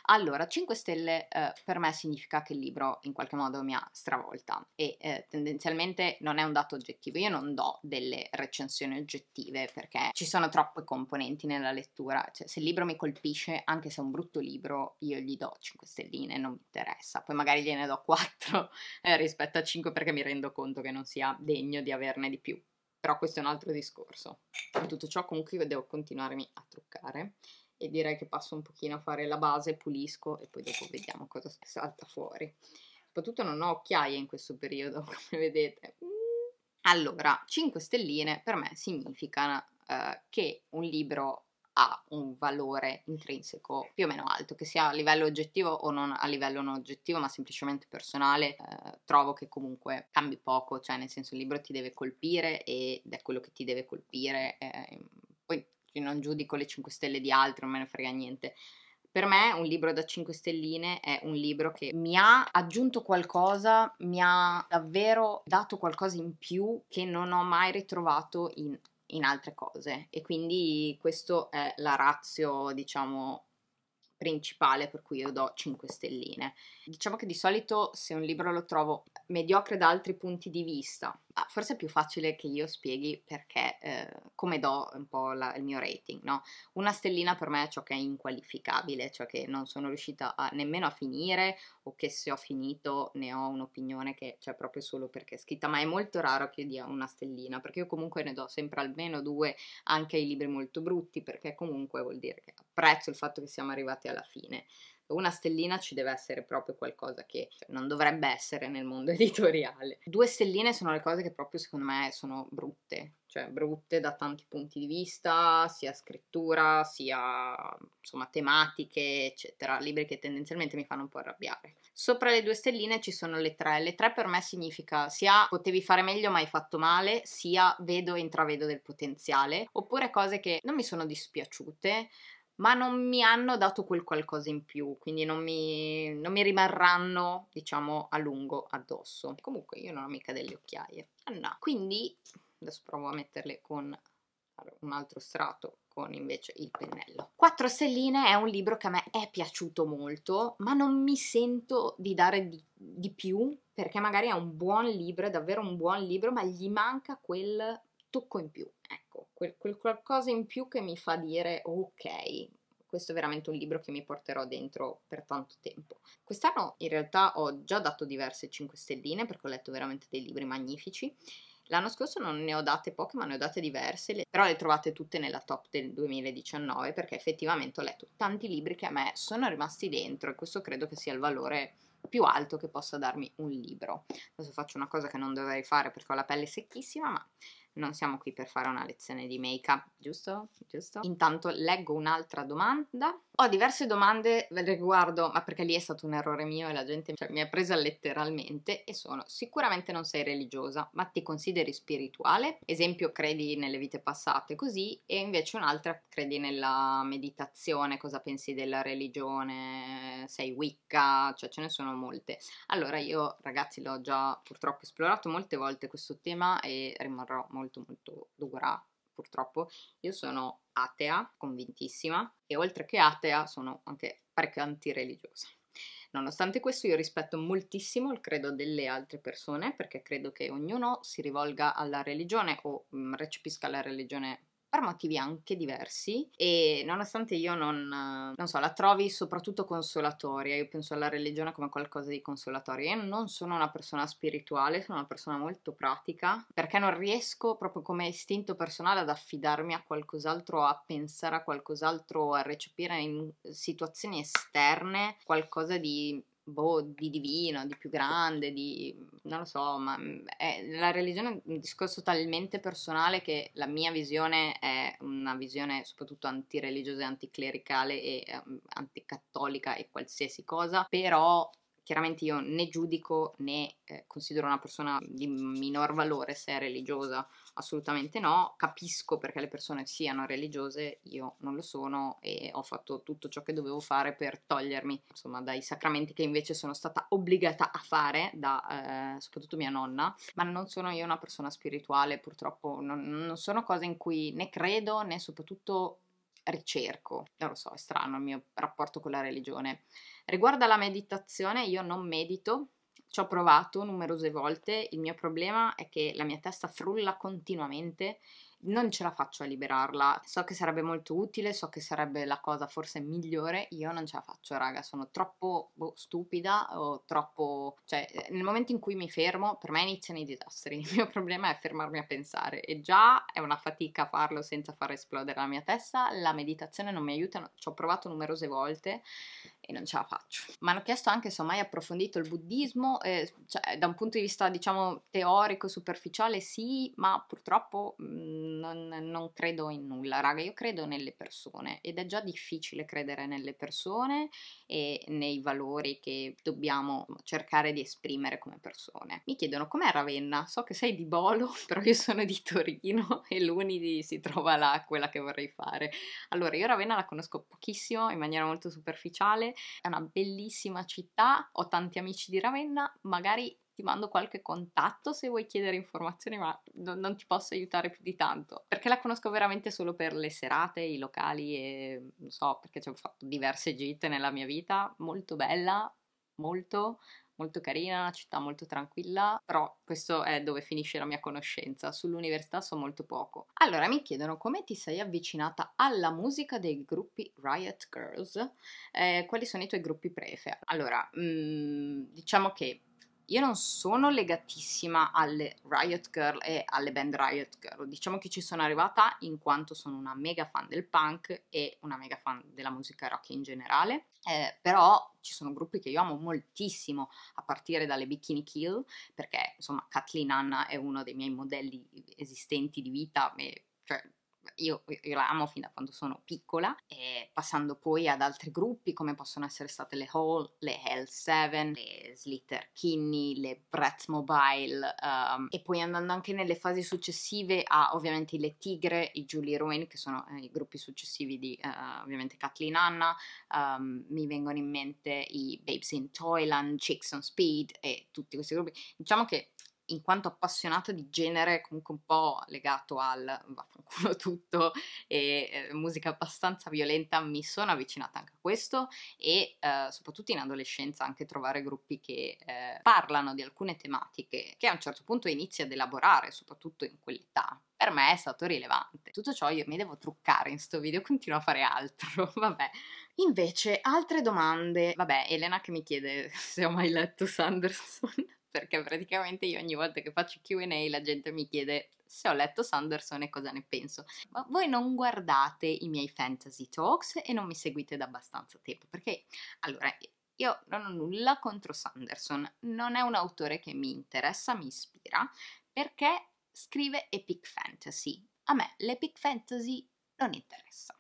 allora 5 stelle eh, per me significa che il libro in qualche modo mi ha stravolta e eh, tendenzialmente non è un dato oggettivo, io non do delle recensioni oggettive perché ci sono troppe componenti nella lettura, cioè se il libro mi colpisce anche se è un brutto libro io gli do 5 stelline, non mi interessa, poi magari gliene do 4 (laughs) eh, rispetto a 5 perché mi rendo conto che non sia degno di averne di più, però questo è un altro discorso. In tutto ciò comunque devo continuarmi a truccare e direi che passo un pochino a fare la base, pulisco e poi dopo vediamo cosa salta fuori. Soprattutto non ho occhiaie in questo periodo, (laughs) come vedete. Mm. Allora, 5 stelline per me significano eh, che un libro ha un valore intrinseco più o meno alto, che sia a livello oggettivo o non a livello non oggettivo, ma semplicemente personale, eh, trovo che comunque cambi poco, cioè nel senso il libro ti deve colpire ed è quello che ti deve colpire. Eh, poi non giudico le 5 stelle di altri, non me ne frega niente. Per me un libro da 5 stelline è un libro che mi ha aggiunto qualcosa, mi ha davvero dato qualcosa in più che non ho mai ritrovato in, in altre cose. E quindi questa è la razio, diciamo, principale per cui io do 5 stelline. Diciamo che di solito se un libro lo trovo mediocre da altri punti di vista, Ah, forse è più facile che io spieghi perché, eh, come do un po' la, il mio rating, no? Una stellina per me è ciò che è inqualificabile, cioè che non sono riuscita a, nemmeno a finire o che se ho finito ne ho un'opinione che c'è cioè, proprio solo perché è scritta, ma è molto raro che io dia una stellina, perché io comunque ne do sempre almeno due anche ai libri molto brutti, perché comunque vuol dire che apprezzo il fatto che siamo arrivati alla fine. Certo, una stellina ci deve essere proprio qualcosa che cioè, non dovrebbe essere nel mondo (laughs) editoriale. Due stelline sono le cose che proprio secondo me sono brutte, cioè brutte da tanti punti di vista, sia scrittura, sia insomma tematiche, eccetera, libri che tendenzialmente mi fanno un po' arrabbiare. Sopra le due stelline ci sono le tre, le tre per me significa sia potevi fare meglio ma hai fatto male, sia vedo e intravedo del potenziale, oppure cose che non mi sono dispiaciute, ma non mi hanno dato quel qualcosa in più, quindi non mi, non mi rimarranno, diciamo, a lungo addosso. Comunque io non ho mica delle occhiaie. Ah, no. Quindi adesso provo a metterle con un altro strato con invece il pennello. Quattro stelline è un libro che a me è piaciuto molto, ma non mi sento di dare di, di più perché magari è un buon libro, è davvero un buon libro, ma gli manca quel tocco in più ecco, quel, quel qualcosa in più che mi fa dire ok, questo è veramente un libro che mi porterò dentro per tanto tempo. Quest'anno in realtà ho già dato diverse 5 stelline perché ho letto veramente dei libri magnifici. L'anno scorso non ne ho date poche, ma ne ho date diverse, però le trovate tutte nella top del 2019 perché effettivamente ho letto tanti libri che a me sono rimasti dentro e questo credo che sia il valore più alto che possa darmi un libro. Adesso faccio una cosa che non dovrei fare perché ho la pelle secchissima, ma non siamo qui per fare una lezione di make-up, giusto? giusto? Intanto leggo un'altra domanda. Ho diverse domande riguardo, ma perché lì è stato un errore mio e la gente cioè, mi ha presa letteralmente, e sono sicuramente non sei religiosa, ma ti consideri spirituale? Esempio, credi nelle vite passate così, e invece un'altra, credi nella meditazione, cosa pensi della religione, sei wicca, cioè ce ne sono molte. Allora io ragazzi l'ho già purtroppo esplorato molte volte questo tema e rimarrò molto molto molto dura, purtroppo. Io sono atea, convintissima, e oltre che atea sono anche parecchio antireligiosa. Nonostante questo io rispetto moltissimo il credo delle altre persone perché credo che ognuno si rivolga alla religione o mm, recepisca la religione per motivi anche diversi e nonostante io non, non so, la trovi soprattutto consolatoria, io penso alla religione come qualcosa di consolatorio, io non sono una persona spirituale, sono una persona molto pratica perché non riesco proprio come istinto personale ad affidarmi a qualcos'altro, a pensare a qualcos'altro, a recepire in situazioni esterne qualcosa di boh, di divino, di più grande, di non lo so, ma mm, è, la religione è un discorso talmente personale che la mia visione è una visione soprattutto antireligiosa e anticlericale e eh, anticattolica e qualsiasi cosa, però chiaramente io né giudico né eh, considero una persona di minor valore se è religiosa assolutamente no, capisco perché le persone siano religiose, io non lo sono e ho fatto tutto ciò che dovevo fare per togliermi, insomma, dai sacramenti che invece sono stata obbligata a fare da eh, soprattutto mia nonna, ma non sono io una persona spirituale, purtroppo non, non sono cose in cui né credo né soprattutto ricerco. Non lo so, è strano il mio rapporto con la religione. Riguardo alla meditazione, io non medito, ci ho provato numerose volte, il mio problema è che la mia testa frulla continuamente non ce la faccio a liberarla. So che sarebbe molto utile, so che sarebbe la cosa forse migliore, io non ce la faccio, raga, sono troppo boh, stupida o troppo... cioè, eh, nel momento in cui mi fermo, per me iniziano i disastri. (laughs) Il mio problema è fermarmi a pensare e già è una fatica farlo senza far esplodere la mia testa, la meditazione non mi aiuta, ci ho provato numerose volte e non ce la faccio. Mi hanno chiesto anche se ho mai approfondito il buddismo, eh, cioè, da un punto di vista diciamo teorico, superficiale sì, ma purtroppo... Mh, mm, non, non credo in nulla, raga, io credo nelle persone ed è già difficile credere nelle persone e nei valori che dobbiamo cercare di esprimere come persone. Mi chiedono com'è Ravenna, so che sei di Bolo, (laughs) però io sono di Torino (laughs) e l'Unidi si trova là, quella che vorrei fare. Allora, io Ravenna la conosco pochissimo, in maniera molto superficiale, è una bellissima città, ho tanti amici di Ravenna, magari ti mando qualche contatto se vuoi chiedere informazioni, ma non, non ti posso aiutare più di tanto. Perché la conosco veramente solo per le serate, i locali e non so, perché ci ho fatto diverse gite nella mia vita, molto bella, molto molto carina, una città molto tranquilla, però questo è dove finisce la mia conoscenza, sull'università so molto poco. Allora mi chiedono come ti sei avvicinata alla musica dei gruppi Riot Girls, eh, quali sono i tuoi gruppi prefe? Allora, mh, mm, diciamo che io non sono legatissima alle Riot Girl e alle band Riot Girl, diciamo che ci sono arrivata in quanto sono una mega fan del punk e una mega fan della musica rock in generale, eh, però ci sono gruppi che io amo moltissimo, a partire dalle Bikini Kill, perché insomma Kathleen Anna è uno dei miei modelli esistenti di vita, e, cioè io, io, la amo fin da quando sono piccola, e passando poi ad altri gruppi come possono essere state le Hall, le Hell 7, le Slitter Kinney, le Brett Mobile um, e poi andando anche nelle fasi successive a ovviamente le Tigre, i Julie Ruin che sono eh, i gruppi successivi di uh, ovviamente Kathleen Anna, um, ehm, mi vengono in mente i Babes in Toyland, Chicks on Speed e tutti questi gruppi. Diciamo che in quanto appassionata di genere comunque un po' legato al vaffanculo (laughs) tutto e eh, musica abbastanza violenta, mi sono avvicinata anche a questo e eh, soprattutto in adolescenza anche trovare gruppi che eh, parlano di alcune tematiche che a un certo punto inizi ad elaborare, soprattutto in quell'età. Per me è stato rilevante. Tutto ciò io mi devo truccare in sto video, (laughs) continuo a fare altro, (laughs) vabbè. Invece, altre domande. Vabbè, Elena che mi chiede se ho mai letto Sanderson perché praticamente io ogni volta che faccio QA la gente mi chiede se ho letto Sanderson e cosa ne penso. Ma voi non guardate i miei fantasy talks e non mi seguite da abbastanza tempo, perché allora io non ho nulla contro Sanderson, non è un autore che mi interessa, mi ispira, perché scrive epic fantasy. A me l'epic fantasy non interessa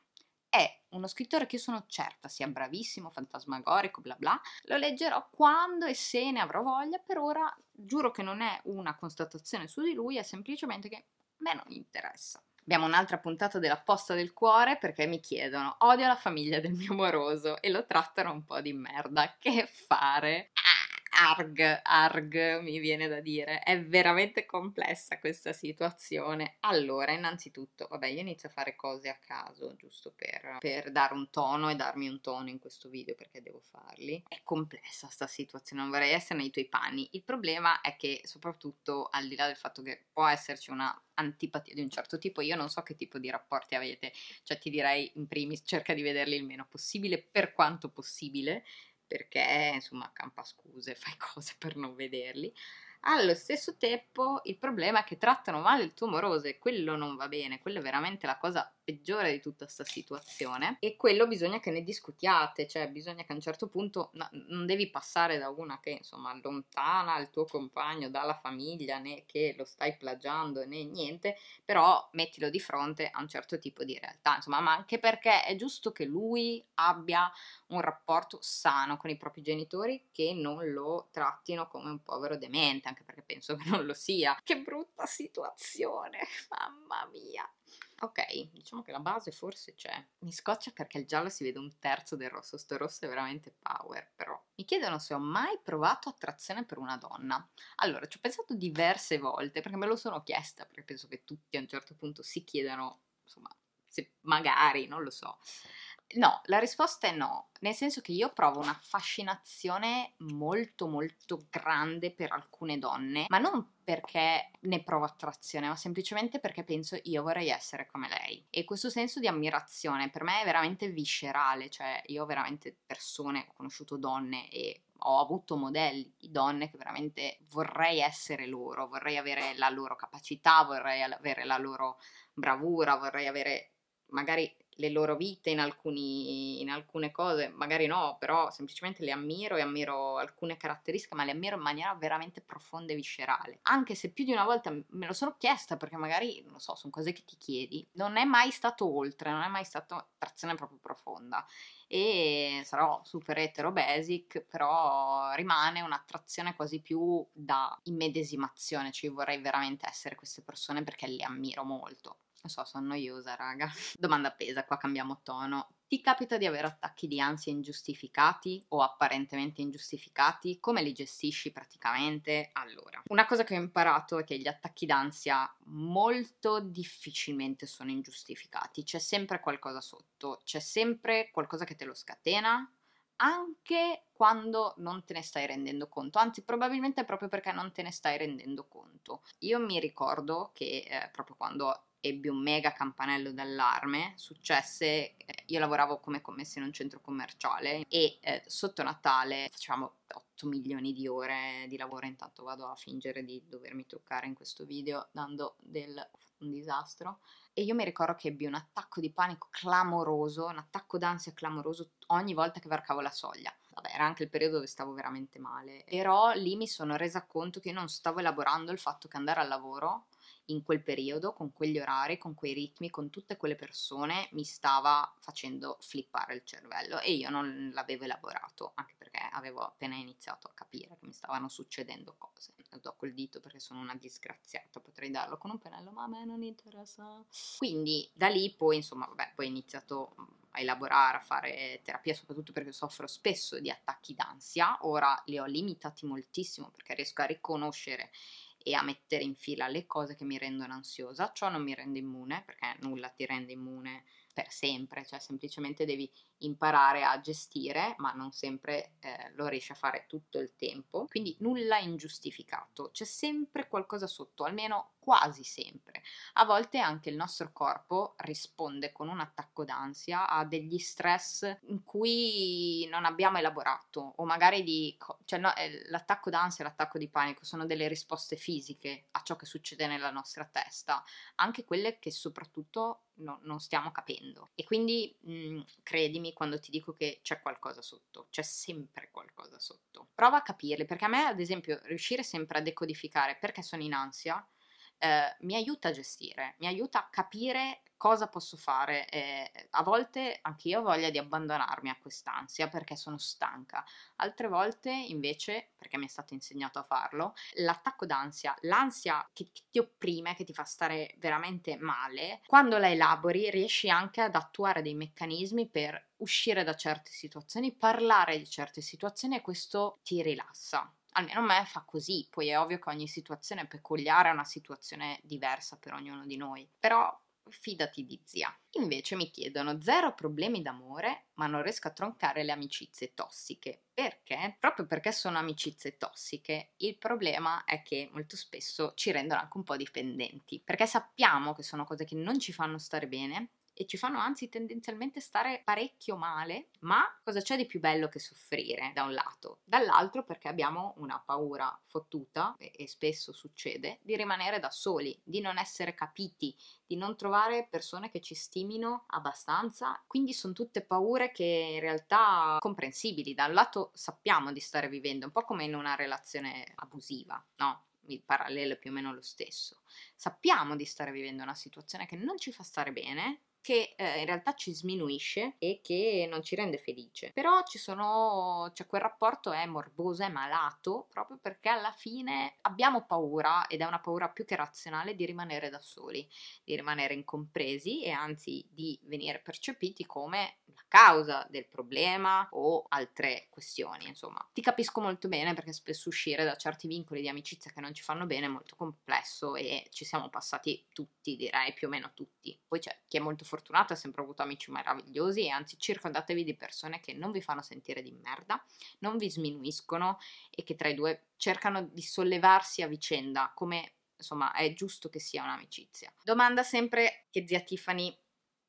è uno scrittore che sono certa sia bravissimo, fantasmagorico, bla bla, lo leggerò quando e se ne avrò voglia, per ora giuro che non è una constatazione su di lui, è semplicemente che a me non interessa. Abbiamo un'altra puntata della posta del cuore perché mi chiedono, odio la famiglia del mio amoroso e lo trattano un po' di merda, che fare? Ah! arg, arg mi viene da dire, è veramente complessa questa situazione. Allora, innanzitutto, vabbè, io inizio a fare cose a caso, giusto per, per dare un tono e darmi un tono in questo video perché devo farli. È complessa sta situazione, non vorrei essere nei tuoi panni. Il problema è che, soprattutto al di là del fatto che può esserci una antipatia di un certo tipo, io non so che tipo di rapporti avete, cioè ti direi in primis cerca di vederli il meno possibile per quanto possibile perché insomma campa scuse, (laughs) fai cose per non vederli. Allo stesso tempo il problema è che trattano male il tuo morose, quello non va bene, quello è veramente la cosa peggiore di tutta questa situazione e quello bisogna che ne discutiate, cioè bisogna che a un certo punto no, non devi passare da una che insomma allontana il tuo compagno dalla famiglia né che lo stai plagiando né niente, però mettilo di fronte a un certo tipo di realtà, insomma, ma anche perché è giusto che lui abbia un rapporto sano con i propri genitori che non lo trattino come un povero demente, anche perché penso che non lo sia. Che brutta situazione, (laughs) mamma mia. Ok, diciamo che la base forse c'è. Mi scoccia perché il giallo si vede un terzo del rosso, sto rosso è veramente power, però. Mi chiedono se ho mai provato attrazione per una donna. Allora, ci ho pensato diverse volte perché me lo sono chiesta, perché penso che tutti a un certo punto si chiedano, insomma, se magari, non lo so. No, la risposta è no, nel senso che io provo una fascinazione molto molto grande per alcune donne, ma non perché ne provo attrazione, ma semplicemente perché penso io vorrei essere come lei. E questo senso di ammirazione per me è veramente viscerale, cioè io ho veramente persone, ho conosciuto donne e ho avuto modelli di donne che veramente vorrei essere loro, vorrei avere la loro capacità, vorrei avere la loro bravura, vorrei avere magari le loro vite in, alcuni, in, alcune cose, magari no, però semplicemente le ammiro e ammiro alcune caratteristiche, ma le ammiro in maniera veramente profonda e viscerale. Anche se più di una volta me lo sono chiesta, perché magari, non so, sono cose che ti chiedi, non è mai stato oltre, non è mai stata trazione proprio profonda. E sarò super etero basic, però rimane un'attrazione quasi più da immedesimazione, cioè vorrei veramente essere queste persone perché le ammiro molto. Lo so, sono noiosa, raga. (laughs) Domanda appesa, qua cambiamo tono. Ti capita di avere attacchi di ansia ingiustificati o apparentemente ingiustificati? Come li gestisci praticamente? Allora, una cosa che ho imparato è che gli attacchi d'ansia molto difficilmente sono ingiustificati, c'è sempre qualcosa sotto, c'è sempre qualcosa che te lo scatena, anche quando non te ne stai rendendo conto, anzi probabilmente proprio perché non te ne stai rendendo conto. Io mi ricordo che eh, proprio quando ebbe un mega campanello d'allarme, successe, eh, io lavoravo come commessa in un centro commerciale e eh, sotto Natale facevamo 8 milioni di ore di lavoro, intanto vado a fingere di dovermi truccare in questo video dando del un disastro e io mi ricordo che ebbi un attacco di panico clamoroso, un attacco d'ansia clamoroso ogni volta che varcavo la soglia. Vabbè, era anche il periodo dove stavo veramente male, però lì mi sono resa conto che non stavo elaborando il fatto che andare al lavoro in quel periodo, con quegli orari, con quei ritmi, con tutte quelle persone, mi stava facendo flippare il cervello e io non l'avevo elaborato, anche perché avevo appena iniziato a capire che mi stavano succedendo cose. Lo Do col dito perché sono una disgraziata, potrei darlo con un pennello, ma a me non interessa. Quindi da lì poi, insomma, vabbè, poi ho iniziato a elaborare, a fare terapia, soprattutto perché soffro spesso di attacchi d'ansia. Ora li ho limitati moltissimo perché riesco a riconoscere e a mettere in fila le cose che mi rendono ansiosa. Ciò non mi rende immune, perché nulla ti rende immune per sempre, cioè semplicemente devi imparare a gestire, ma non sempre eh, lo riesce a fare tutto il tempo, quindi nulla è ingiustificato, c'è sempre qualcosa sotto, almeno quasi sempre. A volte anche il nostro corpo risponde con un attacco d'ansia a degli stress in cui non abbiamo elaborato o magari di cioè no, eh, l'attacco d'ansia e l'attacco di panico sono delle risposte fisiche a ciò che succede nella nostra testa, anche quelle che soprattutto no, non stiamo capendo. E quindi mh, mm, credimi problemi quando ti dico che c'è qualcosa sotto, c'è sempre qualcosa sotto. Prova a capirli, perché a me, ad esempio, riuscire sempre a decodificare perché sono in ansia eh, mi aiuta a gestire, mi aiuta a capire cosa posso fare? Eh, a volte anche io ho voglia di abbandonarmi a quest'ansia perché sono stanca, altre volte invece, perché mi è stato insegnato a farlo, l'attacco d'ansia, l'ansia che, ti opprime, che ti fa stare veramente male, quando la elabori riesci anche ad attuare dei meccanismi per uscire da certe situazioni, parlare di certe situazioni e questo ti rilassa almeno a me fa così, poi è ovvio che ogni situazione peculiare è una situazione diversa per ognuno di noi, però fidati di zia. Invece mi chiedono zero problemi d'amore, ma non riesco a troncare le amicizie tossiche. Perché? Proprio perché sono amicizie tossiche. Il problema è che molto spesso ci rendono anche un po' dipendenti, perché sappiamo che sono cose che non ci fanno stare bene, e ci fanno anzi tendenzialmente stare parecchio male, ma cosa c'è di più bello che soffrire da un lato? Dall'altro perché abbiamo una paura fottuta, e, e spesso succede, di rimanere da soli, di non essere capiti, di non trovare persone che ci stimino abbastanza, quindi sono tutte paure che in realtà comprensibili, da un lato sappiamo di stare vivendo, un po' come in una relazione abusiva, no? il parallelo è più o meno lo stesso. Sappiamo di stare vivendo una situazione che non ci fa stare bene, che eh, in realtà ci sminuisce e che non ci rende felice. Però ci sono, cioè quel rapporto è morboso, è malato, proprio perché alla fine abbiamo paura, ed è una paura più che razionale, di rimanere da soli, di rimanere incompresi e anzi di venire percepiti come la causa del problema o altre questioni, insomma. Ti capisco molto bene perché spesso uscire da certi vincoli di amicizia che non ci fanno bene è molto complesso e ci siamo passati tutti, direi più o meno tutti. Poi c'è chi è molto fortunato fortunata, ho sempre avuto amici meravigliosi e anzi circondatevi di persone che non vi fanno sentire di merda, non vi sminuiscono e che tra i due cercano di sollevarsi a vicenda, come insomma è giusto che sia un'amicizia. Domanda sempre che zia Tiffany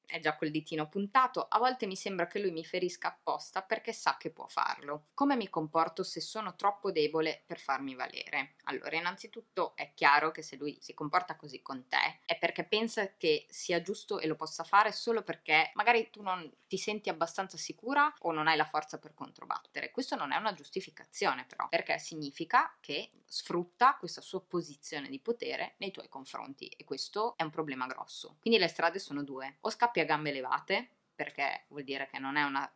è già col ditino puntato, a volte mi sembra che lui mi ferisca apposta perché sa che può farlo. Come mi comporto se sono troppo debole per farmi valere? Allora, innanzitutto è chiaro che se lui si comporta così con te è perché pensa che sia giusto e lo possa fare solo perché magari tu non ti senti abbastanza sicura o non hai la forza per controbattere. Questo non è una giustificazione però, perché significa che sfrutta questa sua posizione di potere nei tuoi confronti e questo è un problema grosso. Quindi le strade sono due, o scappi coppia a gambe levate, perché vuol dire che non è, una,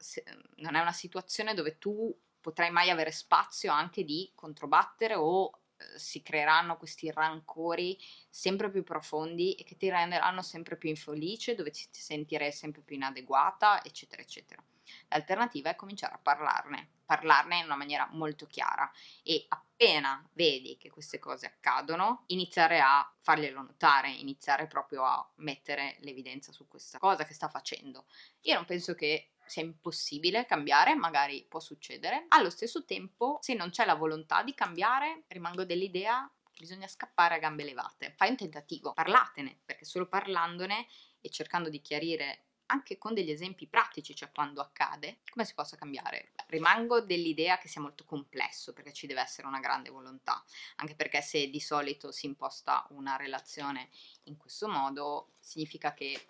non è una situazione dove tu potrai mai avere spazio anche di controbattere o eh, si creeranno questi rancori sempre più profondi e che ti renderanno sempre più infelice, dove ti sentirai sempre più inadeguata, eccetera, eccetera. L'alternativa è cominciare a parlarne, parlarne in una maniera molto chiara e appena vedi che queste cose accadono, iniziare a farglielo notare, iniziare proprio a mettere l'evidenza su questa cosa che sta facendo. Io non penso che sia impossibile cambiare, magari può succedere. Allo stesso tempo, se non c'è la volontà di cambiare, rimango dell'idea bisogna scappare a gambe levate. Fai un tentativo, parlatene, perché solo parlandone e cercando di chiarire anche con degli esempi pratici, cioè quando accade, come si possa cambiare? rimango dell'idea che sia molto complesso perché ci deve essere una grande volontà, anche perché se di solito si imposta una relazione in questo modo, significa che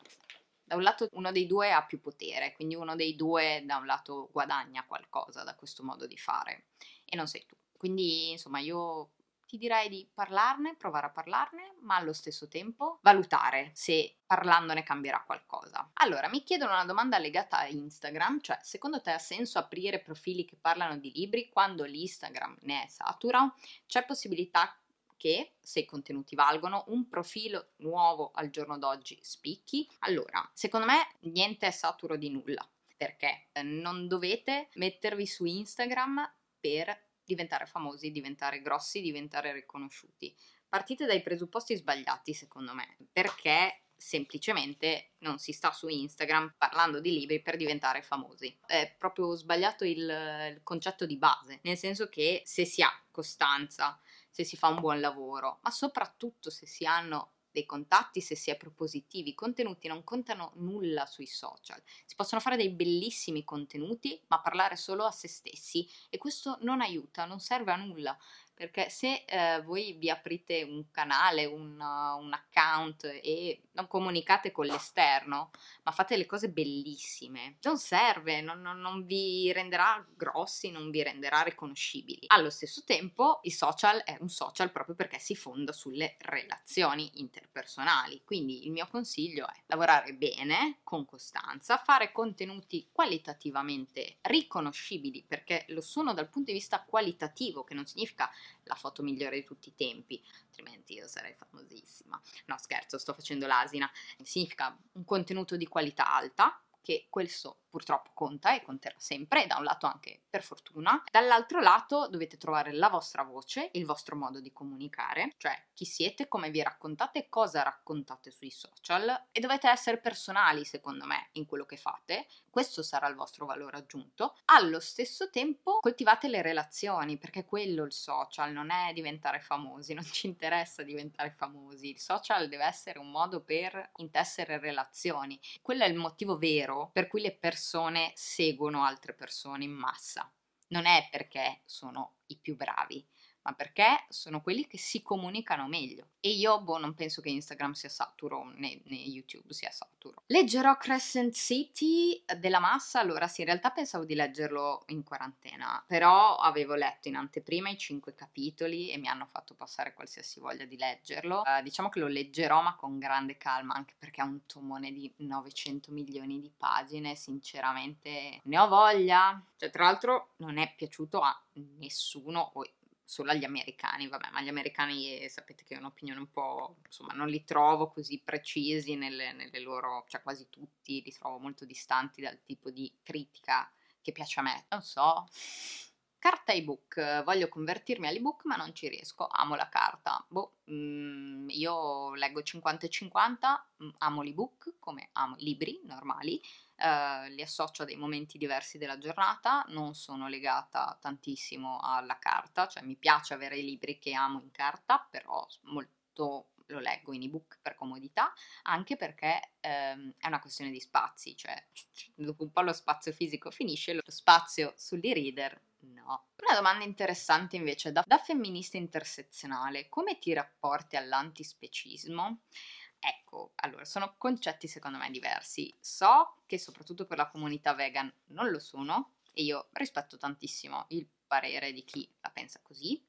da un lato uno dei due ha più potere, quindi uno dei due da un lato guadagna qualcosa da questo modo di fare e non sei tu. Quindi insomma io ti direi di parlarne, provare a parlarne, ma allo stesso tempo valutare se parlandone cambierà qualcosa. Allora, mi chiedono una domanda legata a Instagram, cioè secondo te ha senso aprire profili che parlano di libri quando l'Instagram ne è satura? C'è possibilità che, se i contenuti valgono, un profilo nuovo al giorno d'oggi spicchi? Allora, secondo me niente è saturo di nulla. Perché eh, non dovete mettervi su Instagram per diventare famosi, diventare grossi, diventare riconosciuti. Partite dai presupposti sbagliati, secondo me, perché semplicemente non si sta su Instagram parlando di libri per diventare famosi. È proprio sbagliato il, il concetto di base, nel senso che se si ha costanza, se si fa un buon lavoro, ma soprattutto se si hanno dei contatti, se si è propositivi, i contenuti non contano nulla sui social. Si possono fare dei bellissimi contenuti, ma parlare solo a se stessi e questo non aiuta, non serve a nulla perché se eh, voi vi aprite un canale, un, uh, un, account e non comunicate con l'esterno, ma fate le cose bellissime, non serve, non, non, non vi renderà grossi, non vi renderà riconoscibili. Allo stesso tempo i social è un social proprio perché si fonda sulle relazioni interpersonali, quindi il mio consiglio è lavorare bene, con costanza, fare contenuti qualitativamente riconoscibili perché lo sono dal punto di vista qualitativo, che non significa la foto migliore di tutti i tempi, altrimenti io sarei famosissima. No, scherzo, sto facendo l'asina. Significa un contenuto di qualità alta che questo purtroppo conta e conterà sempre, da un lato anche per fortuna, dall'altro lato dovete trovare la vostra voce, il vostro modo di comunicare, cioè chi siete, come vi raccontate, cosa raccontate sui social e dovete essere personali secondo me in quello che fate, questo sarà il vostro valore aggiunto. Allo stesso tempo coltivate le relazioni perché quello il social non è diventare famosi, (laughs) non ci interessa diventare famosi, il social deve essere un modo per intessere relazioni, quello è il motivo vero per cui le persone persone seguono altre persone in massa, non è perché sono i più bravi, ma perché sono quelli che si comunicano meglio. E io, boh, non penso che Instagram sia saturo, né, né YouTube sia saturo. Leggerò Crescent City della massa, allora sì, in realtà pensavo di leggerlo in quarantena, però avevo letto in anteprima i cinque capitoli e mi hanno fatto passare qualsiasi voglia di leggerlo. Uh, diciamo che lo leggerò ma con grande calma, anche perché è un tomone di 900 milioni di pagine, sinceramente ne ho voglia. Cioè, tra l'altro non è piaciuto a nessuno o solo agli americani, vabbè, ma gli americani eh, sapete che è un'opinione un po', insomma, non li trovo così precisi nelle, nelle loro, cioè quasi tutti li trovo molto distanti dal tipo di critica che piace a me, non so. Carta ebook, voglio convertirmi all'ebook ma non ci riesco, amo la carta. Boh, mm, io leggo 50 e 50, mm, amo l'ebook come amo i libri normali, eh, li associo a dei momenti diversi della giornata, non sono legata tantissimo alla carta, cioè mi piace avere i libri che amo in carta, però molto lo leggo in ebook per comodità, anche perché ehm, è una questione di spazi, cioè dopo un po' lo spazio fisico finisce, lo spazio sugli reader no. Una domanda interessante invece da, da femminista intersezionale, come ti rapporti all'antispecismo? Ecco, allora, sono concetti secondo me diversi. So che soprattutto per la comunità vegan non lo sono e io rispetto tantissimo il parere di chi la pensa così.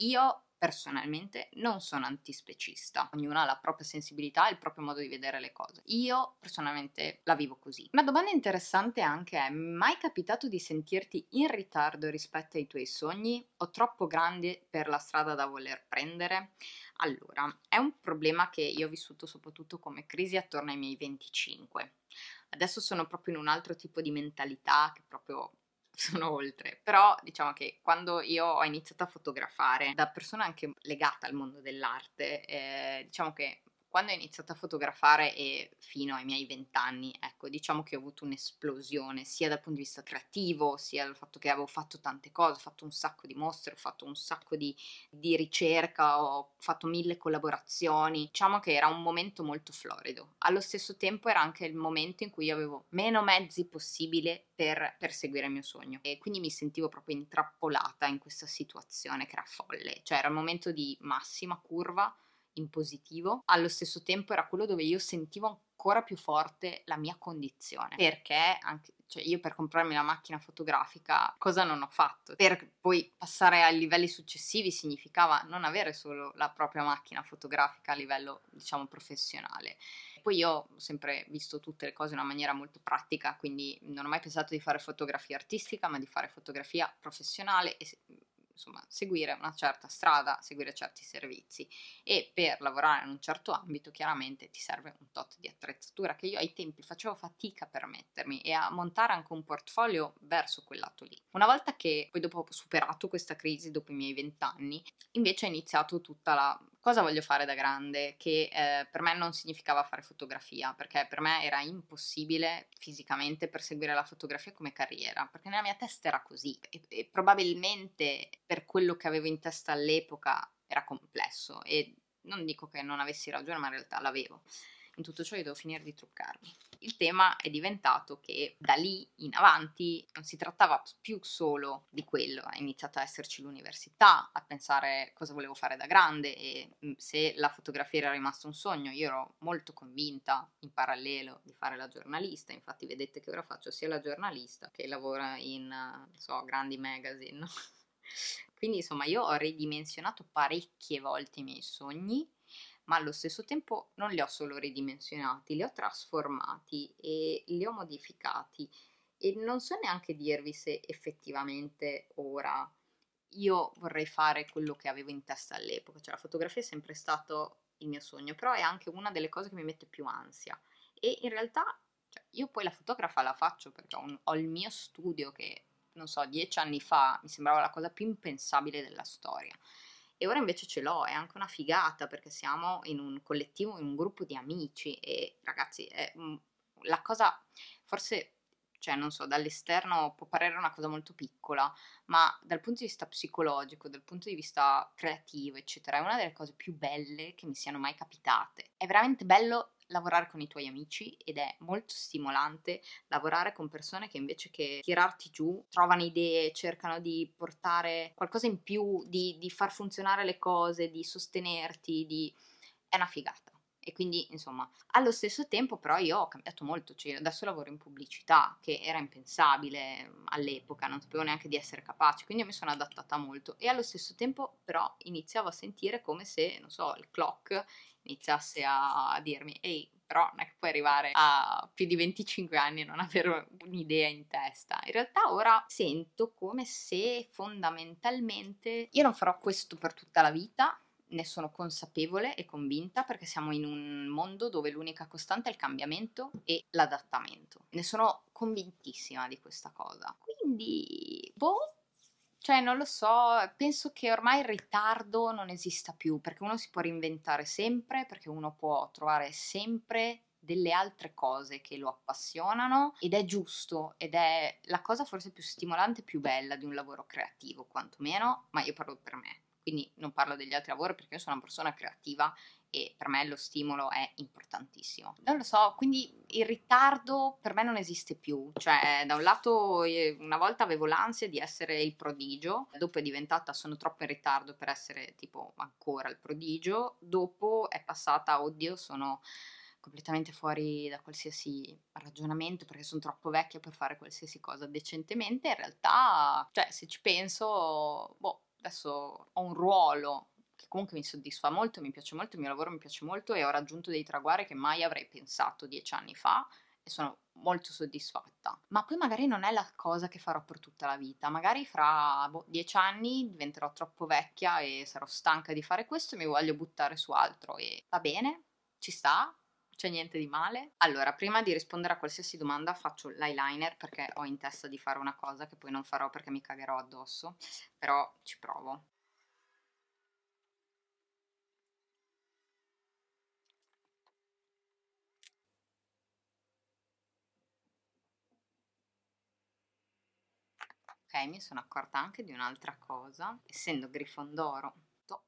Io personalmente non sono antispecista, ognuno ha la propria sensibilità e il proprio modo di vedere le cose. Io personalmente la vivo così. Una domanda interessante anche è: mai capitato di sentirti in ritardo rispetto ai tuoi sogni o troppo grande per la strada da voler prendere? Allora, è un problema che io ho vissuto soprattutto come crisi attorno ai miei 25. Adesso sono proprio in un altro tipo di mentalità che proprio sono oltre, però diciamo che quando io ho iniziato a fotografare da persona anche legata al mondo dell'arte, eh, diciamo che quando ho iniziato a fotografare e fino ai miei vent'anni, ecco, diciamo che ho avuto un'esplosione sia dal punto di vista creativo, sia dal fatto che avevo fatto tante cose, ho fatto un sacco di mostre, ho fatto un sacco di, di ricerca, ho fatto mille collaborazioni. Diciamo che era un momento molto florido. Allo stesso tempo era anche il momento in cui avevo meno mezzi possibile per perseguire il mio sogno e quindi mi sentivo proprio intrappolata in questa situazione che era folle, cioè era il momento di massima curva in positivo, allo stesso tempo era quello dove io sentivo ancora più forte la mia condizione, perché anche, cioè io per comprarmi la macchina fotografica cosa non ho fatto? Per poi passare ai livelli successivi significava non avere solo la propria macchina fotografica a livello, diciamo, professionale. Poi io ho sempre visto tutte le cose in una maniera molto pratica, quindi non ho mai pensato di fare fotografia artistica, ma di fare fotografia professionale e insomma, seguire una certa strada, seguire certi servizi e per lavorare in un certo ambito chiaramente ti serve un tot di attrezzatura che io ai tempi facevo fatica a permettermi e a montare anche un portfolio verso quel lato lì. Una volta che poi dopo ho superato questa crisi, dopo i miei vent'anni, invece è iniziato tutta la cosa voglio fare da grande, che eh, per me non significava fare fotografia, perché per me era impossibile fisicamente perseguire la fotografia come carriera, perché nella mia testa era così e, e probabilmente per quello che avevo in testa all'epoca era complesso e non dico che non avessi ragione, ma in realtà l'avevo in tutto ciò io devo finire di truccarmi. Il tema è diventato che da lì in avanti non si trattava più solo di quello, è iniziata a esserci l'università, a pensare cosa volevo fare da grande e mm, se la fotografia era rimasta un sogno, io ero molto convinta in parallelo di fare la giornalista, infatti vedete che ora faccio sia la giornalista che lavora in non so, grandi magazine. (laughs) Quindi insomma io ho ridimensionato parecchie volte i miei sogni ma allo stesso tempo non li ho solo ridimensionati, li ho trasformati e li ho modificati e non so neanche dirvi se effettivamente ora io vorrei fare quello che avevo in testa all'epoca, cioè la fotografia è sempre stato il mio sogno, però è anche una delle cose che mi mette più ansia e in realtà cioè, io poi la fotografa la faccio perché ho, un, ho il mio studio che non so, dieci anni fa mi sembrava la cosa più impensabile della storia e ora invece ce l'ho, è anche una figata perché siamo in un collettivo, in un gruppo di amici e ragazzi, è, la cosa forse cioè non so, dall'esterno può parere una cosa molto piccola, ma dal punto di vista psicologico, dal punto di vista creativo, eccetera, è una delle cose più belle che mi siano mai capitate. È veramente bello lavorare con i tuoi amici ed è molto stimolante lavorare con persone che invece che tirarti giù trovano idee, cercano di portare qualcosa in più, di, di far funzionare le cose, di sostenerti, di... è una figata. E quindi, insomma, allo stesso tempo però io ho cambiato molto, cioè adesso lavoro in pubblicità, che era impensabile mhmm, all'epoca, non sapevo neanche di essere capace, quindi mi sono adattata molto e allo stesso tempo però iniziavo a sentire come se, non so, il clock iniziasse a dirmi ehi però non è che puoi arrivare a più di 25 anni e non avere un'idea in testa. In realtà ora sento come se fondamentalmente io non farò questo per tutta la vita, ne sono consapevole e convinta perché siamo in un mondo dove l'unica costante è il cambiamento e l'adattamento. Ne sono convintissima di questa cosa. Quindi, boh, cioè, non lo so, penso che ormai il ritardo non esista più, perché uno si può reinventare sempre, perché uno può trovare sempre delle altre cose che lo appassionano ed è giusto ed è la cosa forse più stimolante e più bella di un lavoro creativo, quantomeno, ma io parlo per me, quindi non parlo degli altri lavori perché io sono una persona creativa e per me lo stimolo è importantissimo. Non lo so, quindi il ritardo per me non esiste più, cioè da un lato eh, una volta avevo l'ansia di essere il prodigio, dopo è diventata sono troppo in ritardo per essere tipo ancora il prodigio, dopo è passata oddio sono completamente fuori da qualsiasi ragionamento perché sono troppo vecchia per fare qualsiasi cosa decentemente, in realtà, cioè se ci penso, boh, adesso ho un ruolo comunque mi soddisfa molto, mi piace molto, il mio lavoro mi piace molto e ho raggiunto dei traguardi che mai avrei pensato dieci anni fa e sono molto soddisfatta. Ma poi magari non è la cosa che farò per tutta la vita, magari fra boh, dieci anni diventerò troppo vecchia e sarò stanca di fare questo e mi voglio buttare su altro e va bene, ci sta, c'è niente di male? Allora, prima di rispondere a qualsiasi domanda faccio l'eyeliner perché ho in testa di fare una cosa che poi non farò perché mi cagherò addosso, però ci provo. mi sono accorta anche di un'altra cosa, essendo Grifondoro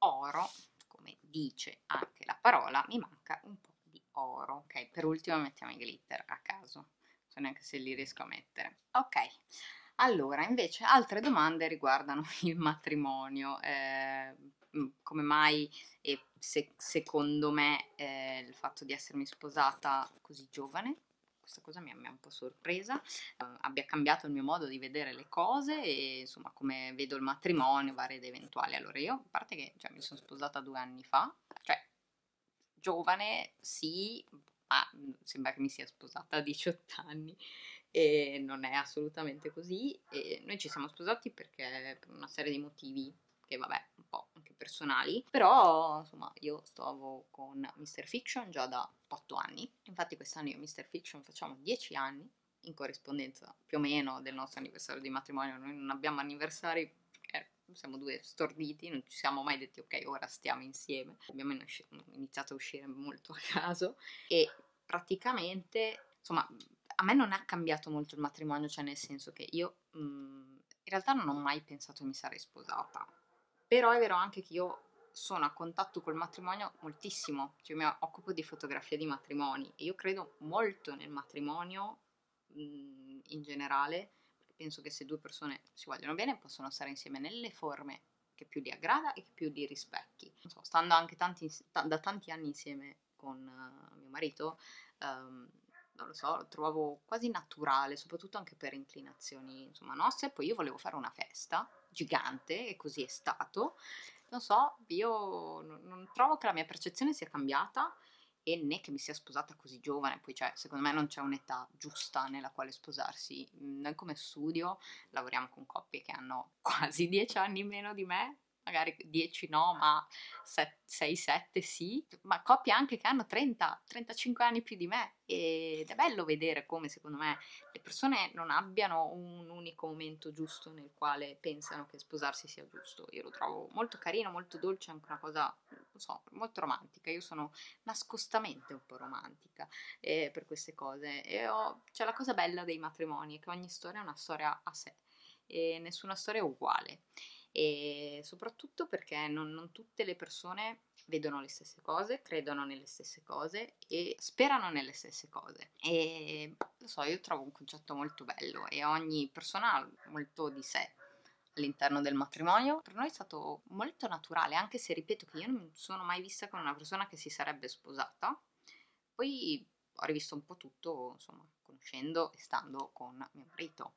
oro, come dice anche la parola, mi manca un po' di oro, ok? Per ultimo mettiamo i glitter a caso, non so neanche se li riesco a mettere. Ok, allora invece altre domande riguardano (laughs) il matrimonio, eh, mm, come mai e se, secondo me eh, il fatto di essermi sposata così giovane questa cosa mi, mi ha un po' sorpresa, eh, abbia cambiato il mio modo di vedere le cose e insomma come vedo il matrimonio, varie ed eventuali. Allora io, a parte che cioè, mi sono sposata due anni fa, cioè giovane sì, ma sembra che mi sia sposata a 18 anni e non è assolutamente così. E noi ci siamo sposati perché per una serie di motivi anche, vabbè, un po' anche personali, però insomma io stavo con Mr. Fiction già da 8 anni, infatti quest'anno io e Mr. Fiction facciamo 10 anni, in corrispondenza più o meno del nostro anniversario di matrimonio, noi non abbiamo anniversari eh, siamo due storditi, non ci siamo mai detti ok, ora stiamo insieme. Abbiamo iniziato a uscire molto a caso e praticamente, insomma, a me non ha cambiato molto il matrimonio, cioè nel senso che io mh, mm, in realtà non ho mai pensato mi sarei sposata. Però è vero anche che io sono a contatto col matrimonio moltissimo, cioè mi occupo di fotografia di matrimoni e io credo molto nel matrimonio mh, mm, in generale, perché penso che se due persone si vogliono bene possono stare insieme nelle forme che più li aggrada e che più li rispecchi. So, stando anche tanti, t- da tanti anni insieme con uh, mio marito, um, non lo so, lo trovavo quasi naturale, soprattutto anche per inclinazioni, insomma, nostre. Poi io volevo fare una festa gigante e così è stato. Non so, io non, non trovo che la mia percezione sia cambiata e né che mi sia sposata così giovane, poi cioè, secondo me non c'è un'età giusta nella quale sposarsi. Noi come studio lavoriamo con coppie che hanno (laughs) quasi dieci anni meno di me, magari 10 no, ma 6-7 sì, ma coppie anche che hanno 30-35 anni più di me ed è bello vedere come secondo me le persone non abbiano un unico momento giusto nel quale pensano che sposarsi sia giusto. Io lo trovo molto carino, molto dolce, anche una cosa, non so, molto romantica. Io sono nascostamente un po' romantica eh, per queste cose. E ho, cioè, la cosa bella dei matrimoni che ogni storia è una storia a sé e nessuna storia è uguale e soprattutto perché non, non, tutte le persone vedono le stesse cose, credono nelle stesse cose e sperano nelle stesse cose. E lo so, io trovo un concetto molto bello e ogni persona ha molto di sé all'interno del matrimonio. Per noi è stato molto naturale, anche se ripeto che io non mi sono mai vista con una persona che si sarebbe sposata. Poi ho rivisto un po' tutto, insomma, conoscendo e stando con mio marito.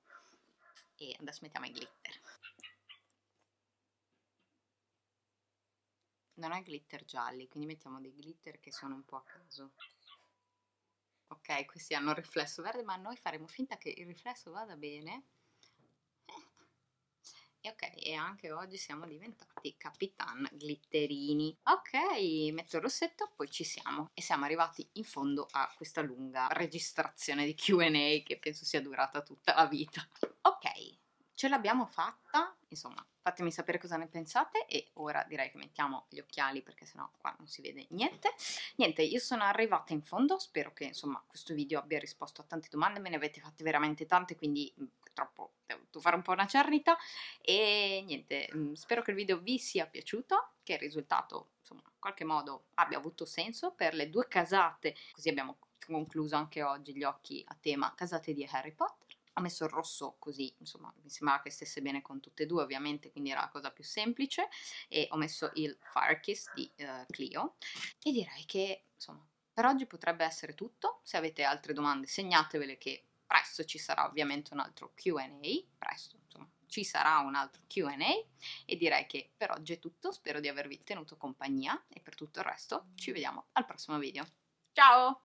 E adesso mettiamo i glitter. Non ha glitter gialli, quindi mettiamo dei glitter che sono un po' a caso. Ok, questi hanno il riflesso verde, ma noi faremo finta che il riflesso vada bene. E ok, e anche oggi siamo diventati Capitan Glitterini. Ok, metto il rossetto, poi ci siamo. E siamo arrivati in fondo a questa lunga registrazione di Q&A che penso sia durata tutta la vita. Ok, ce l'abbiamo fatta, insomma, Fatemi sapere cosa ne pensate e ora direi che mettiamo gli occhiali perché sennò qua non si vede niente. Niente, io sono arrivata in fondo, spero che insomma questo video abbia risposto a tante domande, me ne avete fatte veramente tante, quindi purtroppo mm, devo fare un po' una cernita e niente, mm, spero che il video vi sia piaciuto, che il risultato insomma in qualche modo abbia avuto senso per le due casate, così abbiamo concluso anche oggi gli occhi a tema casate di Harry Potter ha messo il rosso così, insomma mi sembrava che stesse bene con tutte e due ovviamente, quindi era la cosa più semplice e ho messo il Fire Kiss di uh, Clio e direi che insomma per oggi potrebbe essere tutto, se avete altre domande segnatevele che presto ci sarà ovviamente un altro Q&A, presto insomma ci sarà un altro Q&A e direi che per oggi è tutto, spero di avervi tenuto compagnia e per tutto il resto ci vediamo al prossimo video. Ciao!